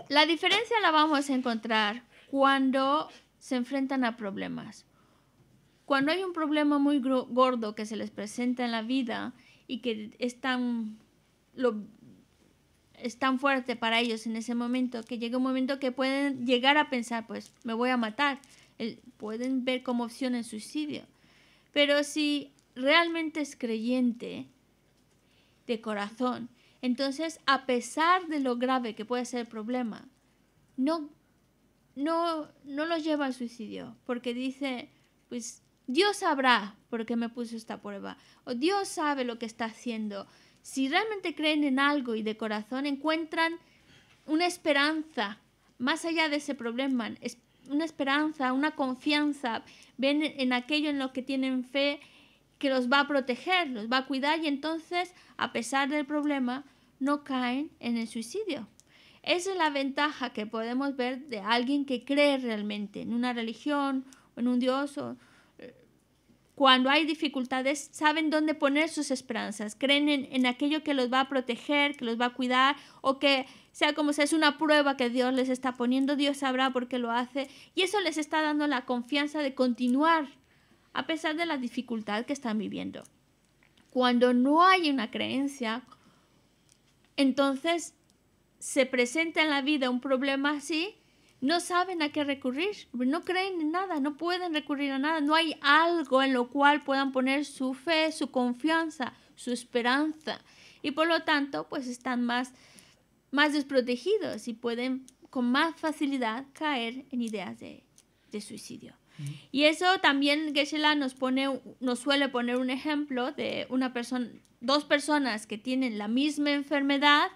la diferencia la vamos a encontrar cuando se enfrentan a problemas. Cuando hay un problema muy gordo que se les presenta en la vida y que es tan, es tan fuerte para ellos en ese momento, que llega un momento que pueden llegar a pensar, pues me voy a matar pueden ver como opción el suicidio. Pero si realmente es creyente de corazón, entonces a pesar de lo grave que puede ser el problema, no, no, no lo lleva al suicidio, porque dice, pues Dios sabrá por qué me puso esta prueba, o Dios sabe lo que está haciendo. Si realmente creen en algo y de corazón encuentran una esperanza más allá de ese problema, una esperanza, una confianza, ven en aquello en lo que tienen fe que los va a proteger, los va a cuidar y entonces, a pesar del problema, no caen en el suicidio. Esa es la ventaja que podemos ver de alguien que cree realmente en una religión, o en un Dios. O, eh, cuando hay dificultades, saben dónde poner sus esperanzas, creen en aquello que los va a proteger, que los va a cuidar o que sea como sea, es una prueba que Dios les está poniendo, Dios sabrá por qué lo hace y eso les está dando la confianza de continuar a pesar de la dificultad que están viviendo. Cuando no hay una creencia, entonces se presenta en la vida un problema así, no saben a qué recurrir, no creen en nada, no pueden recurrir a nada, no hay algo en lo cual puedan poner su fe, su confianza, su esperanza. Y por lo tanto, pues están más más desprotegidos y pueden con más facilidad caer en ideas de, suicidio. Y eso también geshe nos pone, nos suele poner un ejemplo de una persona, dos personas que tienen la misma enfermedad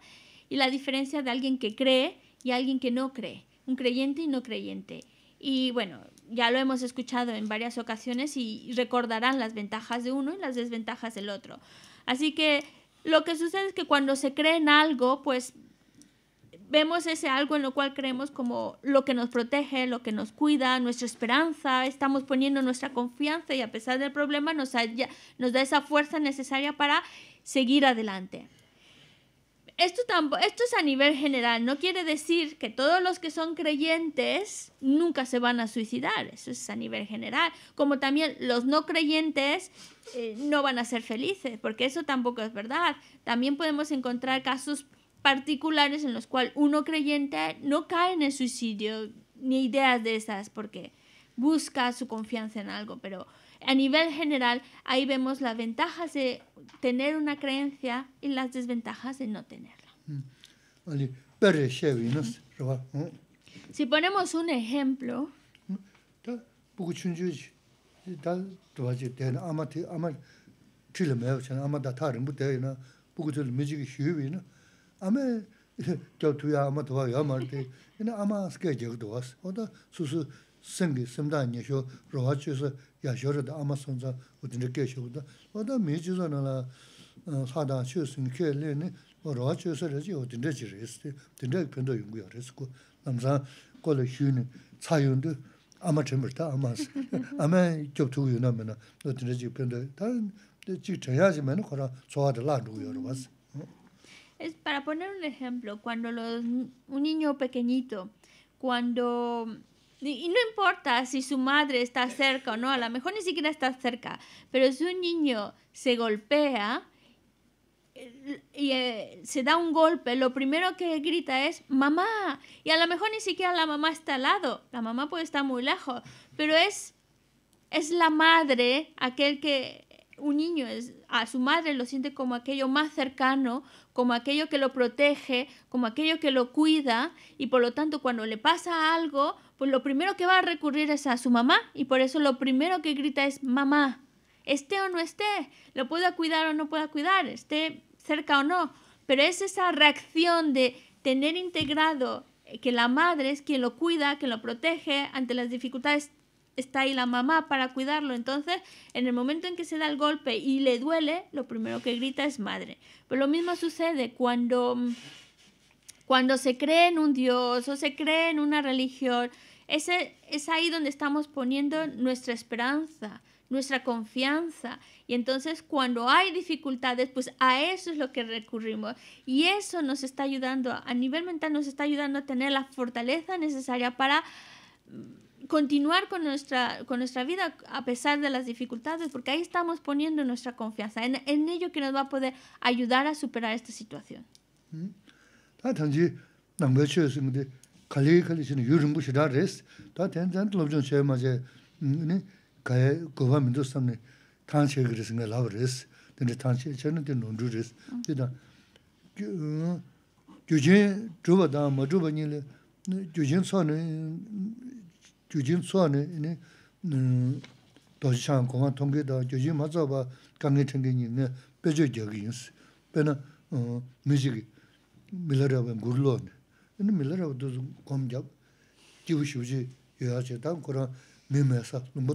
y la diferencia de alguien que cree y alguien que no cree, un creyente y no creyente. Y bueno, ya lo hemos escuchado en varias ocasiones y recordarán las ventajas de uno y las desventajas del otro. Así que lo que sucede es que cuando se cree en algo, pues vemos ese algo en lo cual creemos como lo que nos protege, lo que nos cuida, nuestra esperanza, estamos poniendo nuestra confianza y a pesar del problema nos, nos da esa fuerza necesaria para seguir adelante. Esto, tampoco, esto es a nivel general, no quiere decir que todos los que son creyentes nunca se van a suicidar, eso es a nivel general, como también los no creyentes eh, no van a ser felices, porque eso tampoco es verdad. También podemos encontrar casos particulares en los cuales uno creyente no cae en el suicidio ni ideas de esas porque busca su confianza en algo, pero a nivel general ahí vemos las ventajas de tener una creencia y las desventajas de no tenerla. Mm. Si ponemos un ejemplo, mm, 아메 저투야 아마 더 야말티 이나 아마 스케줄도 왔어 어디 수수 생기 심다 녀쇼 로하츠에서 야쇼르다 아마 선자 어디는 계셔도 어디 미지선나 사다 쉬었으니 켈레니 로하츠에서지 어디는 지레스 된다 편도 연구야 그랬고 남자 거를 쉬는 차윤도 아마 점을다 아마 아마 겹투 유나면 어디는 지 편도 다른 지 전야지면은 거라 좋아들라 누구여로 왔어 Es para poner un ejemplo, cuando los, un niño pequeñito, cuando y no importa si su madre está cerca o no, a lo mejor ni siquiera está cerca, pero si un niño se golpea eh, y eh, se da un golpe, lo primero que grita es mamá, y a lo mejor ni siquiera la mamá está al lado, la mamá puede estar muy lejos, pero es, es la madre, aquel que un niño es, a su madre lo siente como aquello más cercano como aquello que lo protege, como aquello que lo cuida, y por lo tanto cuando le pasa algo, pues lo primero que va a recurrir es a su mamá, y por eso lo primero que grita es mamá, esté o no esté, lo pueda cuidar o no pueda cuidar, esté cerca o no, pero es esa reacción de tener integrado que la madre es quien lo cuida, quien lo protege ante las dificultades está ahí la mamá para cuidarlo. Entonces, en el momento en que se da el golpe y le duele, lo primero que grita es madre. Pero lo mismo sucede cuando, cuando se cree en un Dios o se cree en una religión. Ese, es ahí donde estamos poniendo nuestra esperanza, nuestra confianza. Y entonces cuando hay dificultades, pues a eso es lo que recurrimos. Y eso nos está ayudando, a nivel mental nos está ayudando a tener la fortaleza necesaria para continuar con nuestra, con nuestra vida a pesar de las dificultades, porque ahí estamos poniendo nuestra confianza en, ello que nos va a poder ayudar a superar esta situación. gyujin tsuwa ni doji shang konga tongki da gyujin mazo ba kange tengi ni pecho gyagi yinsi. Pena mizi ki milarabwa ngurlo ni. Ini milarabwa dozi kom gyab, jibu shibuji yoyache da kora mi mesa, lumbo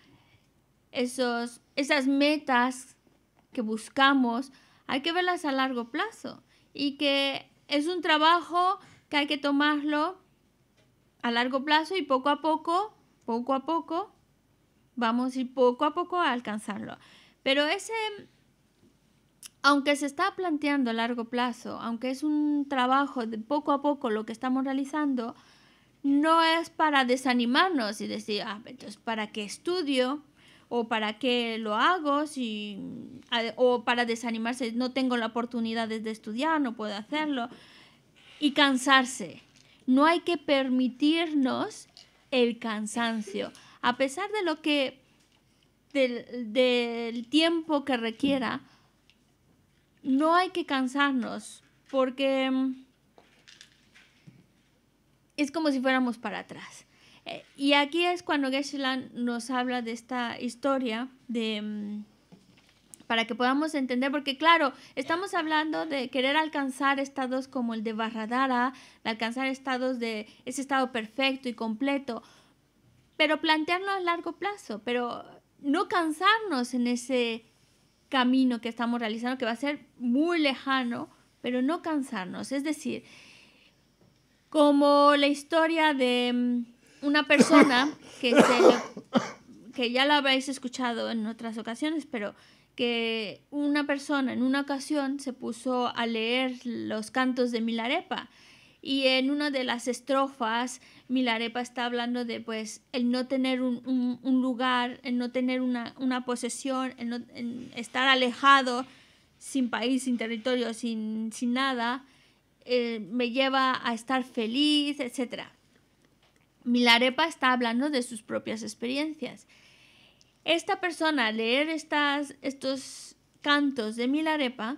esas metas que buscamos, hay que verlas a largo plazo y que es un trabajo que hay que tomarlo a largo plazo y poco a poco, poco a poco, vamos y poco a poco a alcanzarlo. Pero ese, aunque se está planteando a largo plazo, aunque es un trabajo de poco a poco lo que estamos realizando, no es para desanimarnos y decir, ah, entonces, ¿para qué estudio? o para qué lo hago, si, o para desanimarse, no tengo la oportunidad de estudiar, no puedo hacerlo, y cansarse. No hay que permitirnos el cansancio, a pesar de lo que, del, del tiempo que requiera, no hay que cansarnos, porque mm, es como si fuéramos para atrás. Eh, y aquí es cuando geshe nos habla de esta historia de mm, para que podamos entender, porque claro, estamos hablando de querer alcanzar estados como el de Barradara, de alcanzar estados de ese estado perfecto y completo, pero plantearlo a largo plazo, pero no cansarnos en ese camino que estamos realizando, que va a ser muy lejano, pero no cansarnos. Es decir, como la historia de mm, una persona que, que ya la habréis escuchado en otras ocasiones, pero que una persona en una ocasión se puso a leer los cantos de Milarepa y en una de las estrofas Milarepa está hablando de pues el no tener un, lugar, el no tener una, posesión, el, no, estar alejado, sin país, sin territorio, sin, sin nada, eh, me lleva a estar feliz, etcétera. Milarepa está hablando de sus propias experiencias. Esta persona al leer estas, estos cantos de Milarepa,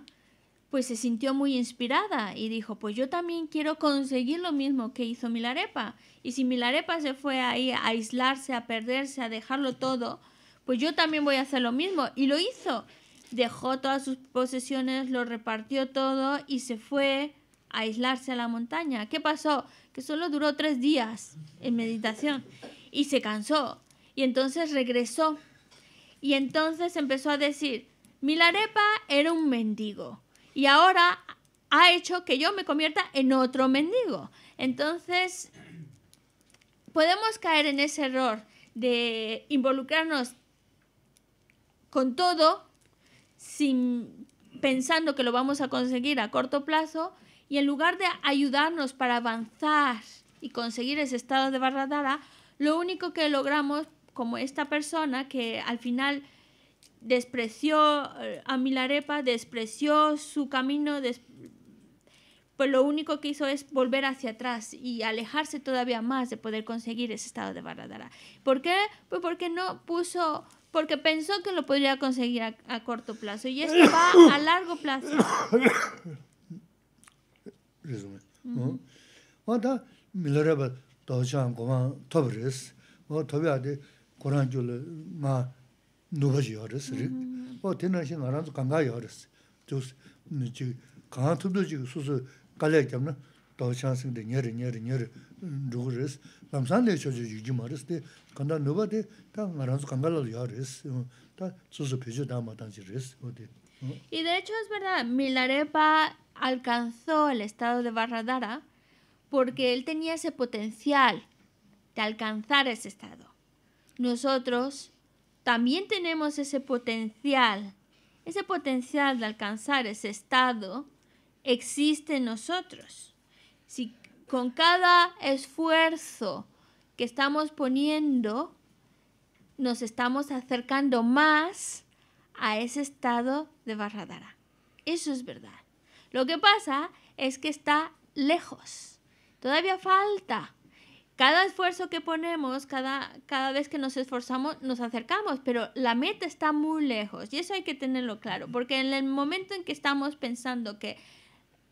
pues se sintió muy inspirada y dijo, pues yo también quiero conseguir lo mismo que hizo Milarepa. Y si Milarepa se fue ahí a aislarse, a perderse, a dejarlo todo, pues yo también voy a hacer lo mismo. Y lo hizo. Dejó todas sus posesiones, lo repartió todo y se fue aislarse a la montaña. ¿Qué pasó? Que solo duró tres días en meditación y se cansó. Y entonces regresó. Y entonces empezó a decir, Milarepa era un mendigo y ahora ha hecho que yo me convierta en otro mendigo. Entonces, podemos caer en ese error de involucrarnos con todo sin pensando que lo vamos a conseguir a corto plazo y en lugar de ayudarnos para avanzar y conseguir ese estado de Barradara, lo único que logramos, como esta persona que al final despreció eh, a Milarepa, despreció su camino, pues lo único que hizo es volver hacia atrás y alejarse todavía más de poder conseguir ese estado de barradara. ¿Por qué? Pues porque no puso, porque pensó que lo podría conseguir a, a corto plazo y esto va a largo plazo. [COUGHS] rizume. Wa ta milareba dawchaan kumaan tobi riz. Wa tobi adi Quran juli nga nubaji yaw riz rik. Wa tena xin nga ranzu kanga yaw riz. Jus kanga tubdu jik susu kalyay kiamna dawchaan singde nyeri nyeri de de ta Y de hecho es verdad, milarepa... alcanzó el estado de Barradara porque él tenía ese potencial de alcanzar ese estado. Nosotros también tenemos ese potencial, ese potencial de alcanzar ese estado existe en nosotros. Si con cada esfuerzo que estamos poniendo, nos estamos acercando más a ese estado de Barradara. Eso es verdad. Lo que pasa es que está lejos. Todavía falta. Cada esfuerzo que ponemos, cada, cada vez que nos esforzamos, nos acercamos, pero la meta está muy lejos y eso hay que tenerlo claro, porque en el momento en que estamos pensando que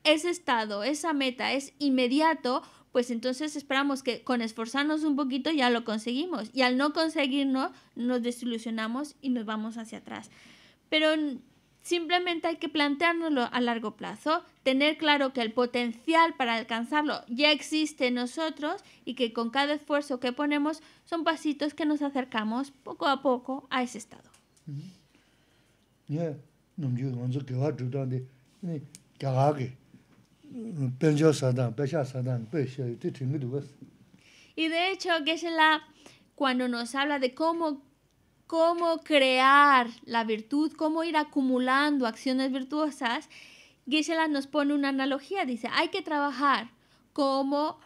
ese estado, esa meta es inmediato, pues entonces esperamos que con esforzarnos un poquito ya lo conseguimos. Y al no conseguirnos, nos desilusionamos y nos vamos hacia atrás. Pero Simplemente hay que planteárnoslo a largo plazo, tener claro que el potencial para alcanzarlo ya existe en nosotros y que con cada esfuerzo que ponemos son pasitos que nos acercamos poco a poco a ese estado. Y de hecho, es la cuando nos habla de cómo cómo crear la virtud, cómo ir acumulando acciones virtuosas, Gisela nos pone una analogía, dice, hay que trabajar como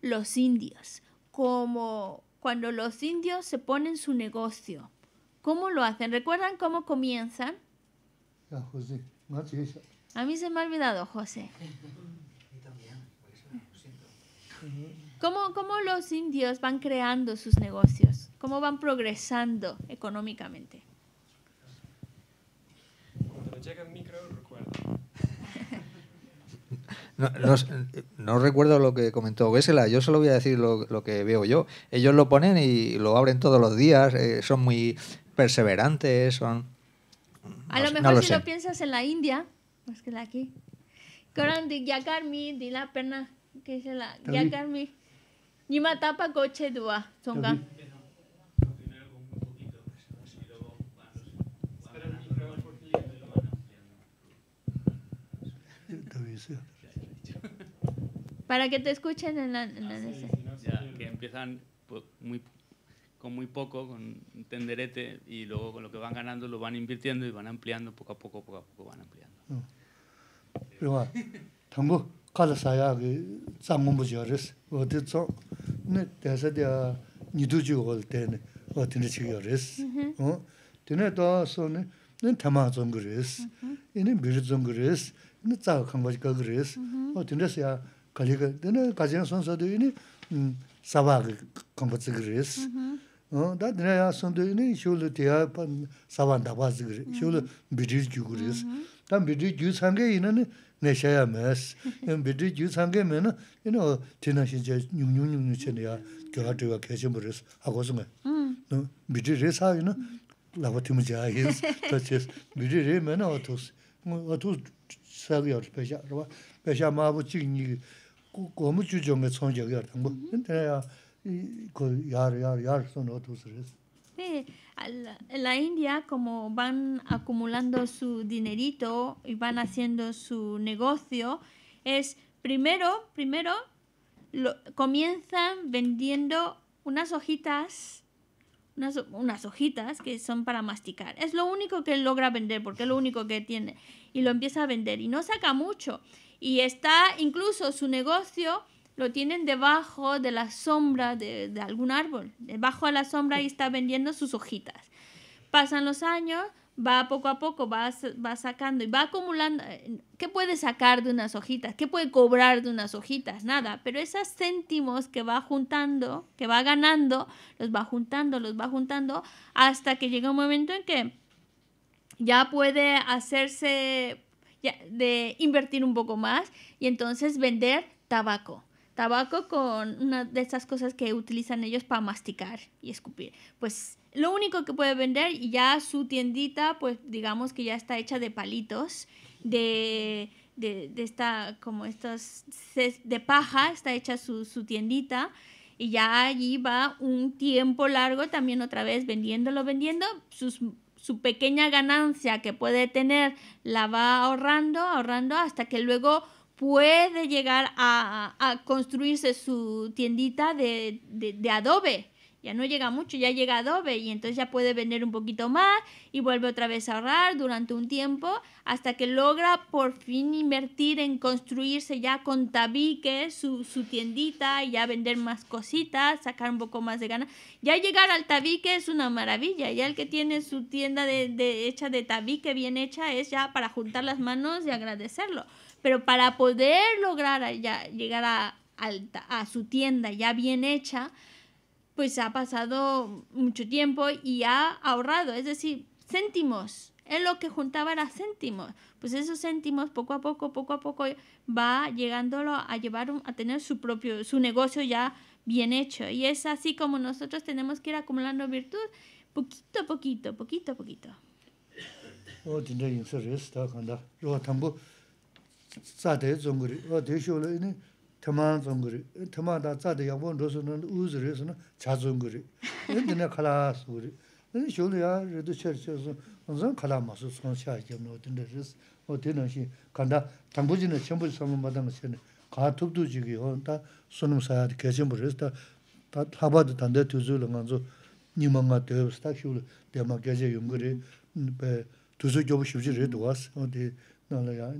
los indios, como cuando los indios se ponen su negocio. ¿Cómo lo hacen? ¿Recuerdan cómo comienzan? Ah, A mí se me ha olvidado, José. [LAUGHS] ¿Cómo, ¿Cómo los indios van creando sus negocios? cómo van progresando económicamente. [LAUGHS] no, no, recuerdo lo que comentó Gessela, yo solo voy a decir lo, que veo yo. Ellos lo ponen y lo abren todos los días, eh, son muy perseverantes, son... a lo mejor si lo piensas en la India, más que la aquí. de Yakarmi, di la pena, que es Yakarmi. coche dua, Para que te escuchen en la... En la ah, ya, que empiezan pues, muy, con muy poco, con tenderete, y luego con lo que van ganando lo van invirtiendo y van ampliando poco a poco, poco a poco van ampliando. Pero tambo cada saya de tsangmumbu no, te hace ne a dia nidu o gol tene, ote ne chik yoris. Tene to so ne, ne tama zongoris, ene son gris, ni tsaga kanggo chi 드레스야 칼리가 O tinda siya kali ka, tinda kajian sonso do ini saba kanggo chi kagri isi. Da tinda ya sonso ini shiulu tiya saba daba chi kagri, shiulu bidir ju kagri isi. Da bidir ju sangi ina ni neshaya ma isi. Bidir ju sangi ma ina, En la India como van acumulando su dinerito y van haciendo su negocio, es primero, primero comienzan vendiendo unas hojitas, unas, unas hojitas que son para masticar. Es lo único que logra vender porque es lo único que tiene y lo empieza a vender y no saca mucho. Y está incluso su negocio lo tienen debajo de la sombra de, algún árbol, debajo de la sombra y está vendiendo sus hojitas. Pasan los años, va poco a poco, va, va, sacando y va acumulando. Eh, ¿Qué puede sacar de unas hojitas? ¿Qué puede cobrar de unas hojitas? Nada, pero esos céntimos que va juntando, que va ganando, los va juntando, los va juntando, hasta que llega un momento en que ya puede hacerse de invertir un poco más y entonces vender tabaco. Tabaco con una de esas cosas que utilizan ellos para masticar y escupir. Pues lo único que puede vender y ya su tiendita, pues digamos que ya está hecha de palitos, de, esta, como estas, de paja, está hecha su, su tiendita y ya allí va un tiempo largo también otra vez vendiéndolo, vendiendo sus su pequeña ganancia que puede tener la va ahorrando, ahorrando hasta que luego puede llegar a, construirse su tiendita de, de adobe ya no llega mucho, ya llega Adobe y entonces ya puede vender un poquito más y vuelve otra vez a ahorrar durante un tiempo hasta que logra por fin invertir en construirse ya con tabique su, tiendita y ya vender más cositas, sacar un poco más de ganas. Ya llegar al tabique es una maravilla, ya el que tiene su tienda de, hecha de tabique bien hecha es ya para juntar las manos y agradecerlo. Pero para poder lograr ya llegar a, a su tienda ya bien hecha, pues ha pasado mucho tiempo y ha ahorrado, es decir, céntimos. Él lo que juntaba era céntimos. Pues esos céntimos poco a poco, poco a poco va llegándolo a llevar a tener su propio, su negocio ya bien hecho. Y es así como nosotros tenemos que ir acumulando virtud poquito a poquito, poquito a poquito. 토마종그리 토마다 자데 야본 로스는 우즈르스는 자종그리 근데 우리 근데 숄이야 저도 철철스 완전 칼라마스 손샤게 모든데스 어디나시 간다 당부지는 전부 선물 받은 것은 가톱도 주기 온다 손음사야 계신 버스다 다 하바도 단데 두즈를 간조 니망가 되었다 대마 계제 용그리 베 두즈 접으시지 레도스 어디 나라야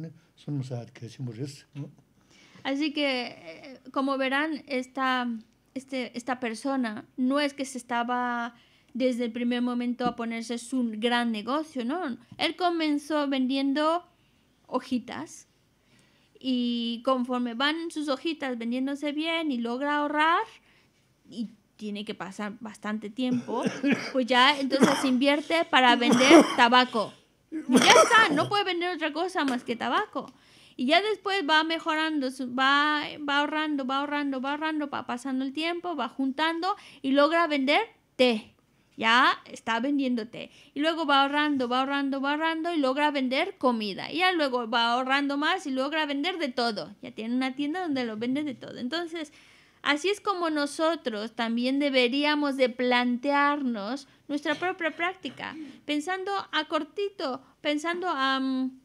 Así que, eh, como verán, esta, este, esta persona no es que se estaba desde el primer momento a ponerse su gran negocio, ¿no? Él comenzó vendiendo hojitas y conforme van sus hojitas vendiéndose bien y logra ahorrar y tiene que pasar bastante tiempo, pues ya entonces invierte para vender tabaco. Y ya está, no puede vender otra cosa más que tabaco. Y ya después va mejorando, va, va ahorrando, va ahorrando, va ahorrando, va pasando el tiempo, va juntando y logra vender té. Ya está vendiendo té. Y luego va ahorrando, va ahorrando, va ahorrando y logra vender comida. Y ya luego va ahorrando más y logra vender de todo. Ya tiene una tienda donde lo vende de todo. Entonces, Así es como nosotros también deberíamos de plantearnos nuestra propia práctica, pensando a cortito, pensando a... Mm,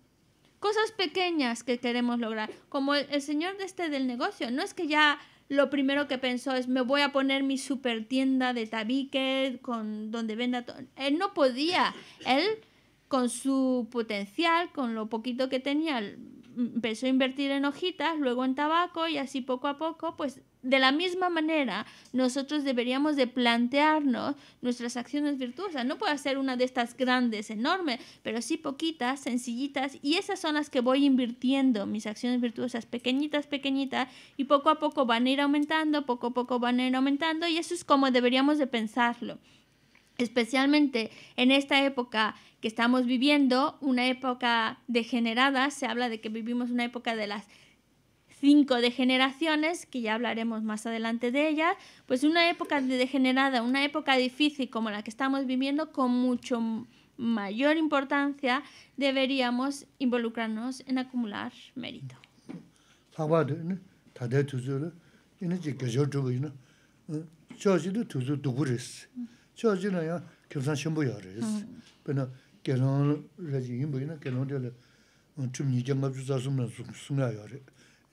cosas pequeñas que queremos lograr. Como el, señor de este del negocio, no es que ya lo primero que pensó es me voy a poner mi super tienda de tabique con donde venda todo. Él no podía. Él con su potencial, con lo poquito que tenía, empezó a invertir en hojitas, luego en tabaco y así poco a poco pues de la misma manera, nosotros deberíamos de plantearnos nuestras acciones virtuosas. No puede ser una de estas grandes, enormes, pero sí poquitas, sencillitas. Y esas son las que voy invirtiendo, mis acciones virtuosas, pequeñitas, pequeñitas. Y poco a poco van a ir aumentando, poco a poco van a ir aumentando. Y eso es como deberíamos de pensarlo especialmente en esta época que estamos viviendo, una época degenerada, se habla de que vivimos una época de las cinco degeneraciones, que ya hablaremos más adelante de ellas, pues una época degenerada, una época difícil como la que estamos viviendo, con mucho mayor importancia deberíamos involucrarnos en acumular mérito.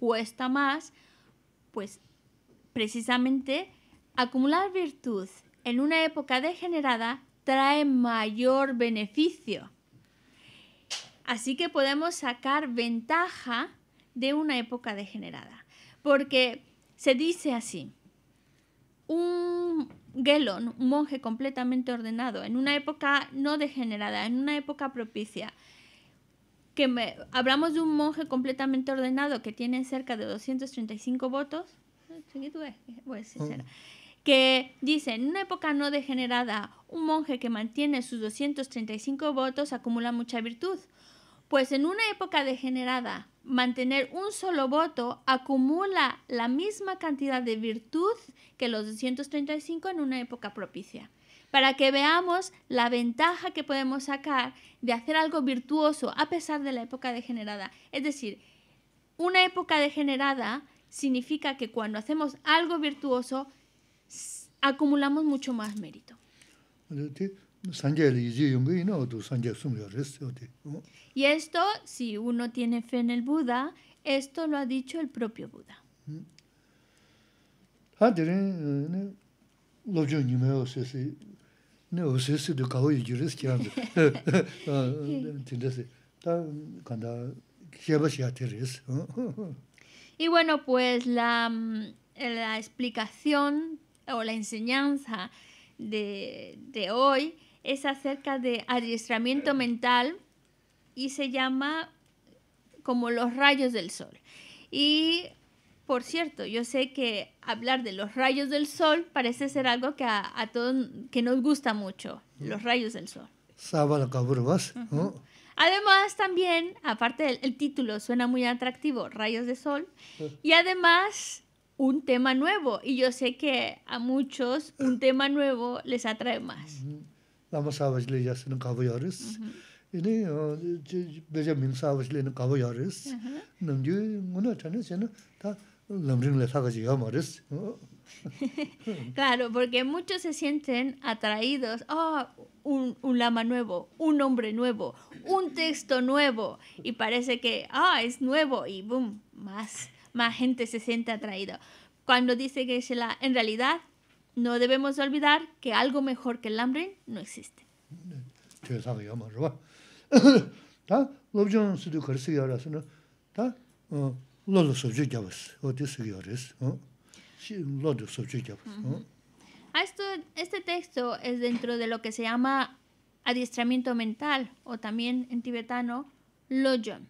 cuesta más, pues precisamente acumular virtud en una época degenerada trae mayor beneficio. Así que podemos sacar ventaja de una época degenerada, porque se dice así, un gelon, un monje completamente ordenado, en una época no degenerada, en una época propicia, que me, hablamos de un monje completamente ordenado que tiene cerca de 235 votos, ah, eh, mm. que dice, en una época no degenerada, un monje que mantiene sus 235 votos acumula mucha virtud, pues en una época degenerada, mantener un solo voto acumula la misma cantidad de virtud que los 235 en una época propicia para que veamos la ventaja que podemos sacar de hacer algo virtuoso a pesar de la época degenerada. Es decir, una época degenerada significa que cuando hacemos algo virtuoso acumulamos mucho más mérito. Y esto, si uno tiene fe en el Buda, esto lo ha dicho el propio Buda. Mm no 네 오세스도 가고 이주르스 키한데 아다 간다 기업이야 테레스 Y bueno, pues la, la explicación o la enseñanza de, de hoy es acerca de adiestramiento mental y se llama como los rayos del sol. Y por cierto, yo sé que hablar de los rayos del sol parece ser algo que a, todos que nos gusta mucho, los rayos del sol. Además, también, aparte del título, suena muy atractivo, rayos de sol. Y además, un tema nuevo. Y yo sé que a muchos un tema nuevo les atrae más. Vamos a [LAUGHS] claro, porque muchos se sienten atraídos. Oh, un, un, lama nuevo, un hombre nuevo, un texto nuevo. Y parece que, ah, es nuevo. Y boom, más, más gente se siente atraída. Cuando dice que la en realidad, no debemos olvidar que algo mejor que el hambre no existe lo lo lo lo lo Esto, este texto es dentro de lo que se llama adiestramiento mental o también en tibetano lojon.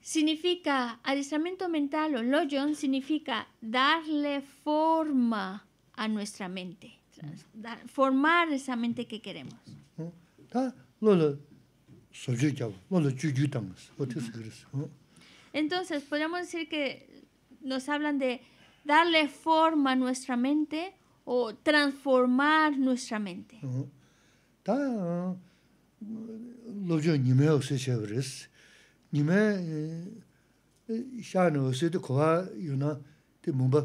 Significa adiestramiento mental o lojon significa darle forma a nuestra mente, formar esa mente que queremos. Ah, ¿No? lo lo lo entonces, podríamos decir que nos hablan de darle forma a nuestra mente o transformar nuestra mente. Ta lo lobjo nime ose chevres. Nime shano ose de kowa yuna de mumba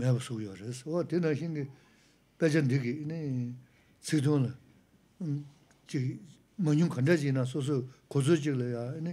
meba suyores. O tena shingi bajan digi ne tsikdona. Manyung kandaji na soso kozo chigla ya. Ne,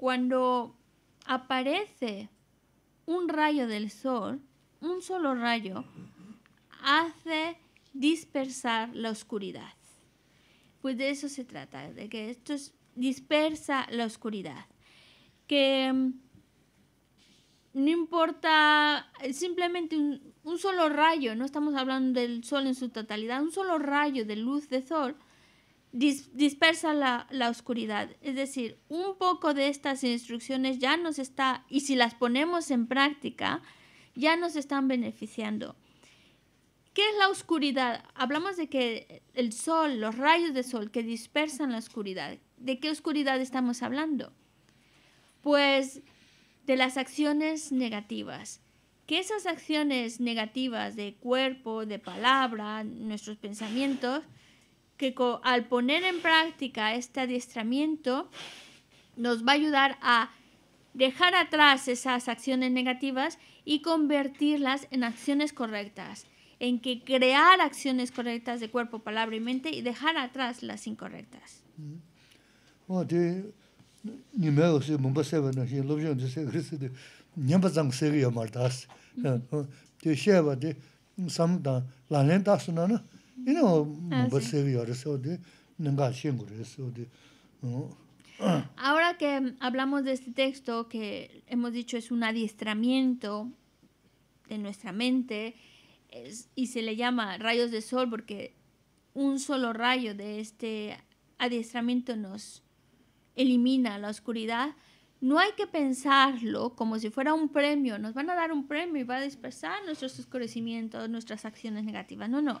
cuando aparece un rayo del sol, un solo rayo, hace dispersar la oscuridad. Pues de eso se trata, de que esto dispersa la oscuridad. Que mm, no importa, eh, simplemente un, un solo rayo, no estamos hablando del sol en su totalidad, un solo rayo de luz de sol dispersa la, la oscuridad. Es decir, un poco de estas instrucciones ya nos está, y si las ponemos en práctica, ya nos están beneficiando. ¿Qué es la oscuridad? Hablamos de que el sol, los rayos de sol que dispersan la oscuridad. ¿De qué oscuridad estamos hablando? Pues de las acciones negativas. Que esas acciones negativas de cuerpo, de palabra, nuestros pensamientos, que al poner en práctica este adiestramiento nos va a ayudar a dejar atrás esas acciones negativas y convertirlas en acciones correctas, en que crear acciones correctas de cuerpo, palabra y mente y dejar atrás las incorrectas. Mm-hmm. Oh, Ahora que hablamos de este texto que hemos dicho es un adiestramiento de nuestra mente y se le llama rayos de sol porque un solo rayo de este adiestramiento nos elimina la oscuridad, no hay que pensarlo como si fuera un premio, nos van a dar un premio y va a dispersar nuestros oscurecimientos, nuestras acciones negativas, no, no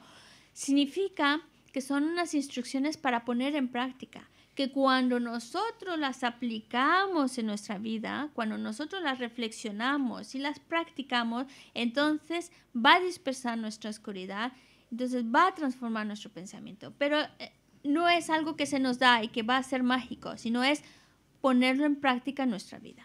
Significa que son unas instrucciones para poner en práctica, que cuando nosotros las aplicamos en nuestra vida, cuando nosotros las reflexionamos y las practicamos, entonces va a dispersar nuestra oscuridad, entonces va a transformar nuestro pensamiento. Pero eh, no es algo que se nos da y que va a ser mágico, sino es ponerlo en práctica en nuestra vida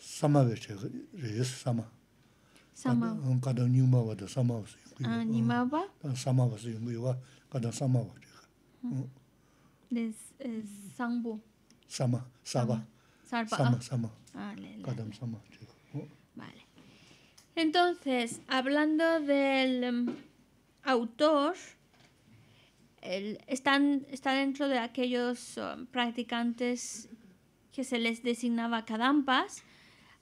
sama veche es sama. Sama. ma nyingma de sama wasi ah, ah, Sama. yuwa. sama wa? Sama wasi yungu yuwa, kada sama wa Des sangbo? Sama, saba. Sama, sama. Kadam sama Vale. Entonces, hablando del em, autor, el, están, está dentro de aquellos em, practicantes que se les designaba cadampas,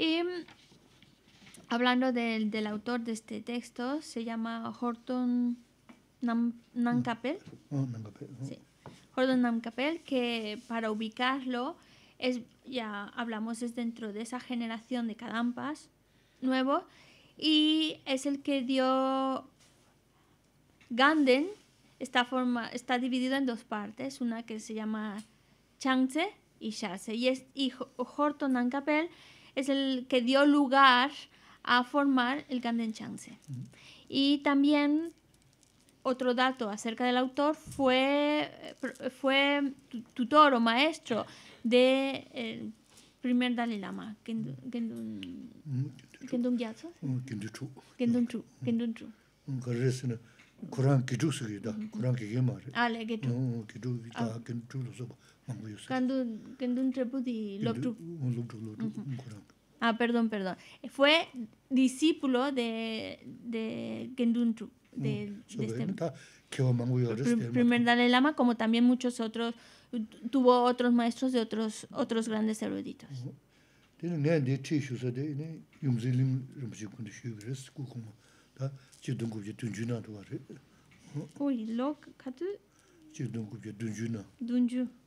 Y mm, hablando del, del autor de este texto, se llama Horton Nam, oh, Sí. Horton Nancapel, que para ubicarlo, es, ya hablamos, es dentro de esa generación de cadampas nuevo y es el que dio Ganden. Está, forma, está dividido en dos partes, una que se llama Changse y chase Y, es, y Horton Nancapel es el que dio lugar a formar el Ganden Chance. Y también otro dato acerca del autor fue, eh, fue tutor o maestro de eh, primer Dalai Lama, Gendun, mm, Gyatso. Gendun mm, Chu. Gendun mm, Chu. Ah, perdón, perdón. Fue discípulo de, Gendun mm, De, este, primer Dalai Lama, como también muchos otros, tuvo otros maestros de otros, otros grandes eruditos.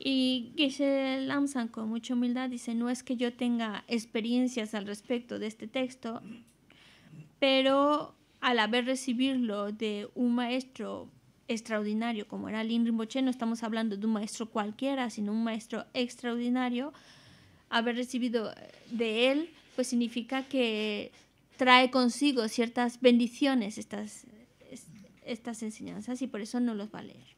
Y Geshe Lamsan con mucha humildad dice, no es que yo tenga experiencias al respecto de este texto, pero al haber recibirlo de un maestro extraordinario como era Lin Rinpoche, no estamos hablando de un maestro cualquiera, sino un maestro extraordinario, haber recibido de él, pues significa que trae consigo ciertas bendiciones estas, estas enseñanzas y por eso no los va a leer.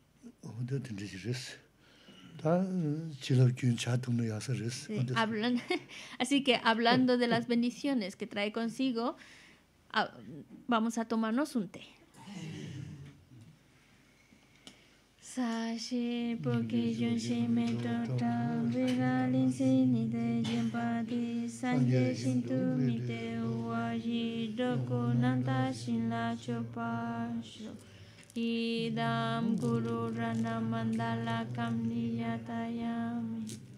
[LAUGHS] así que hablando de las bendiciones que trae consigo, ah, vamos a tomarnos un té. Sashi poke yunshi me tota vira linsi ni de jimpadi sanje shintu mi te uwaji doko nanta shinla chopa idam guru rana mandala kamniyatayami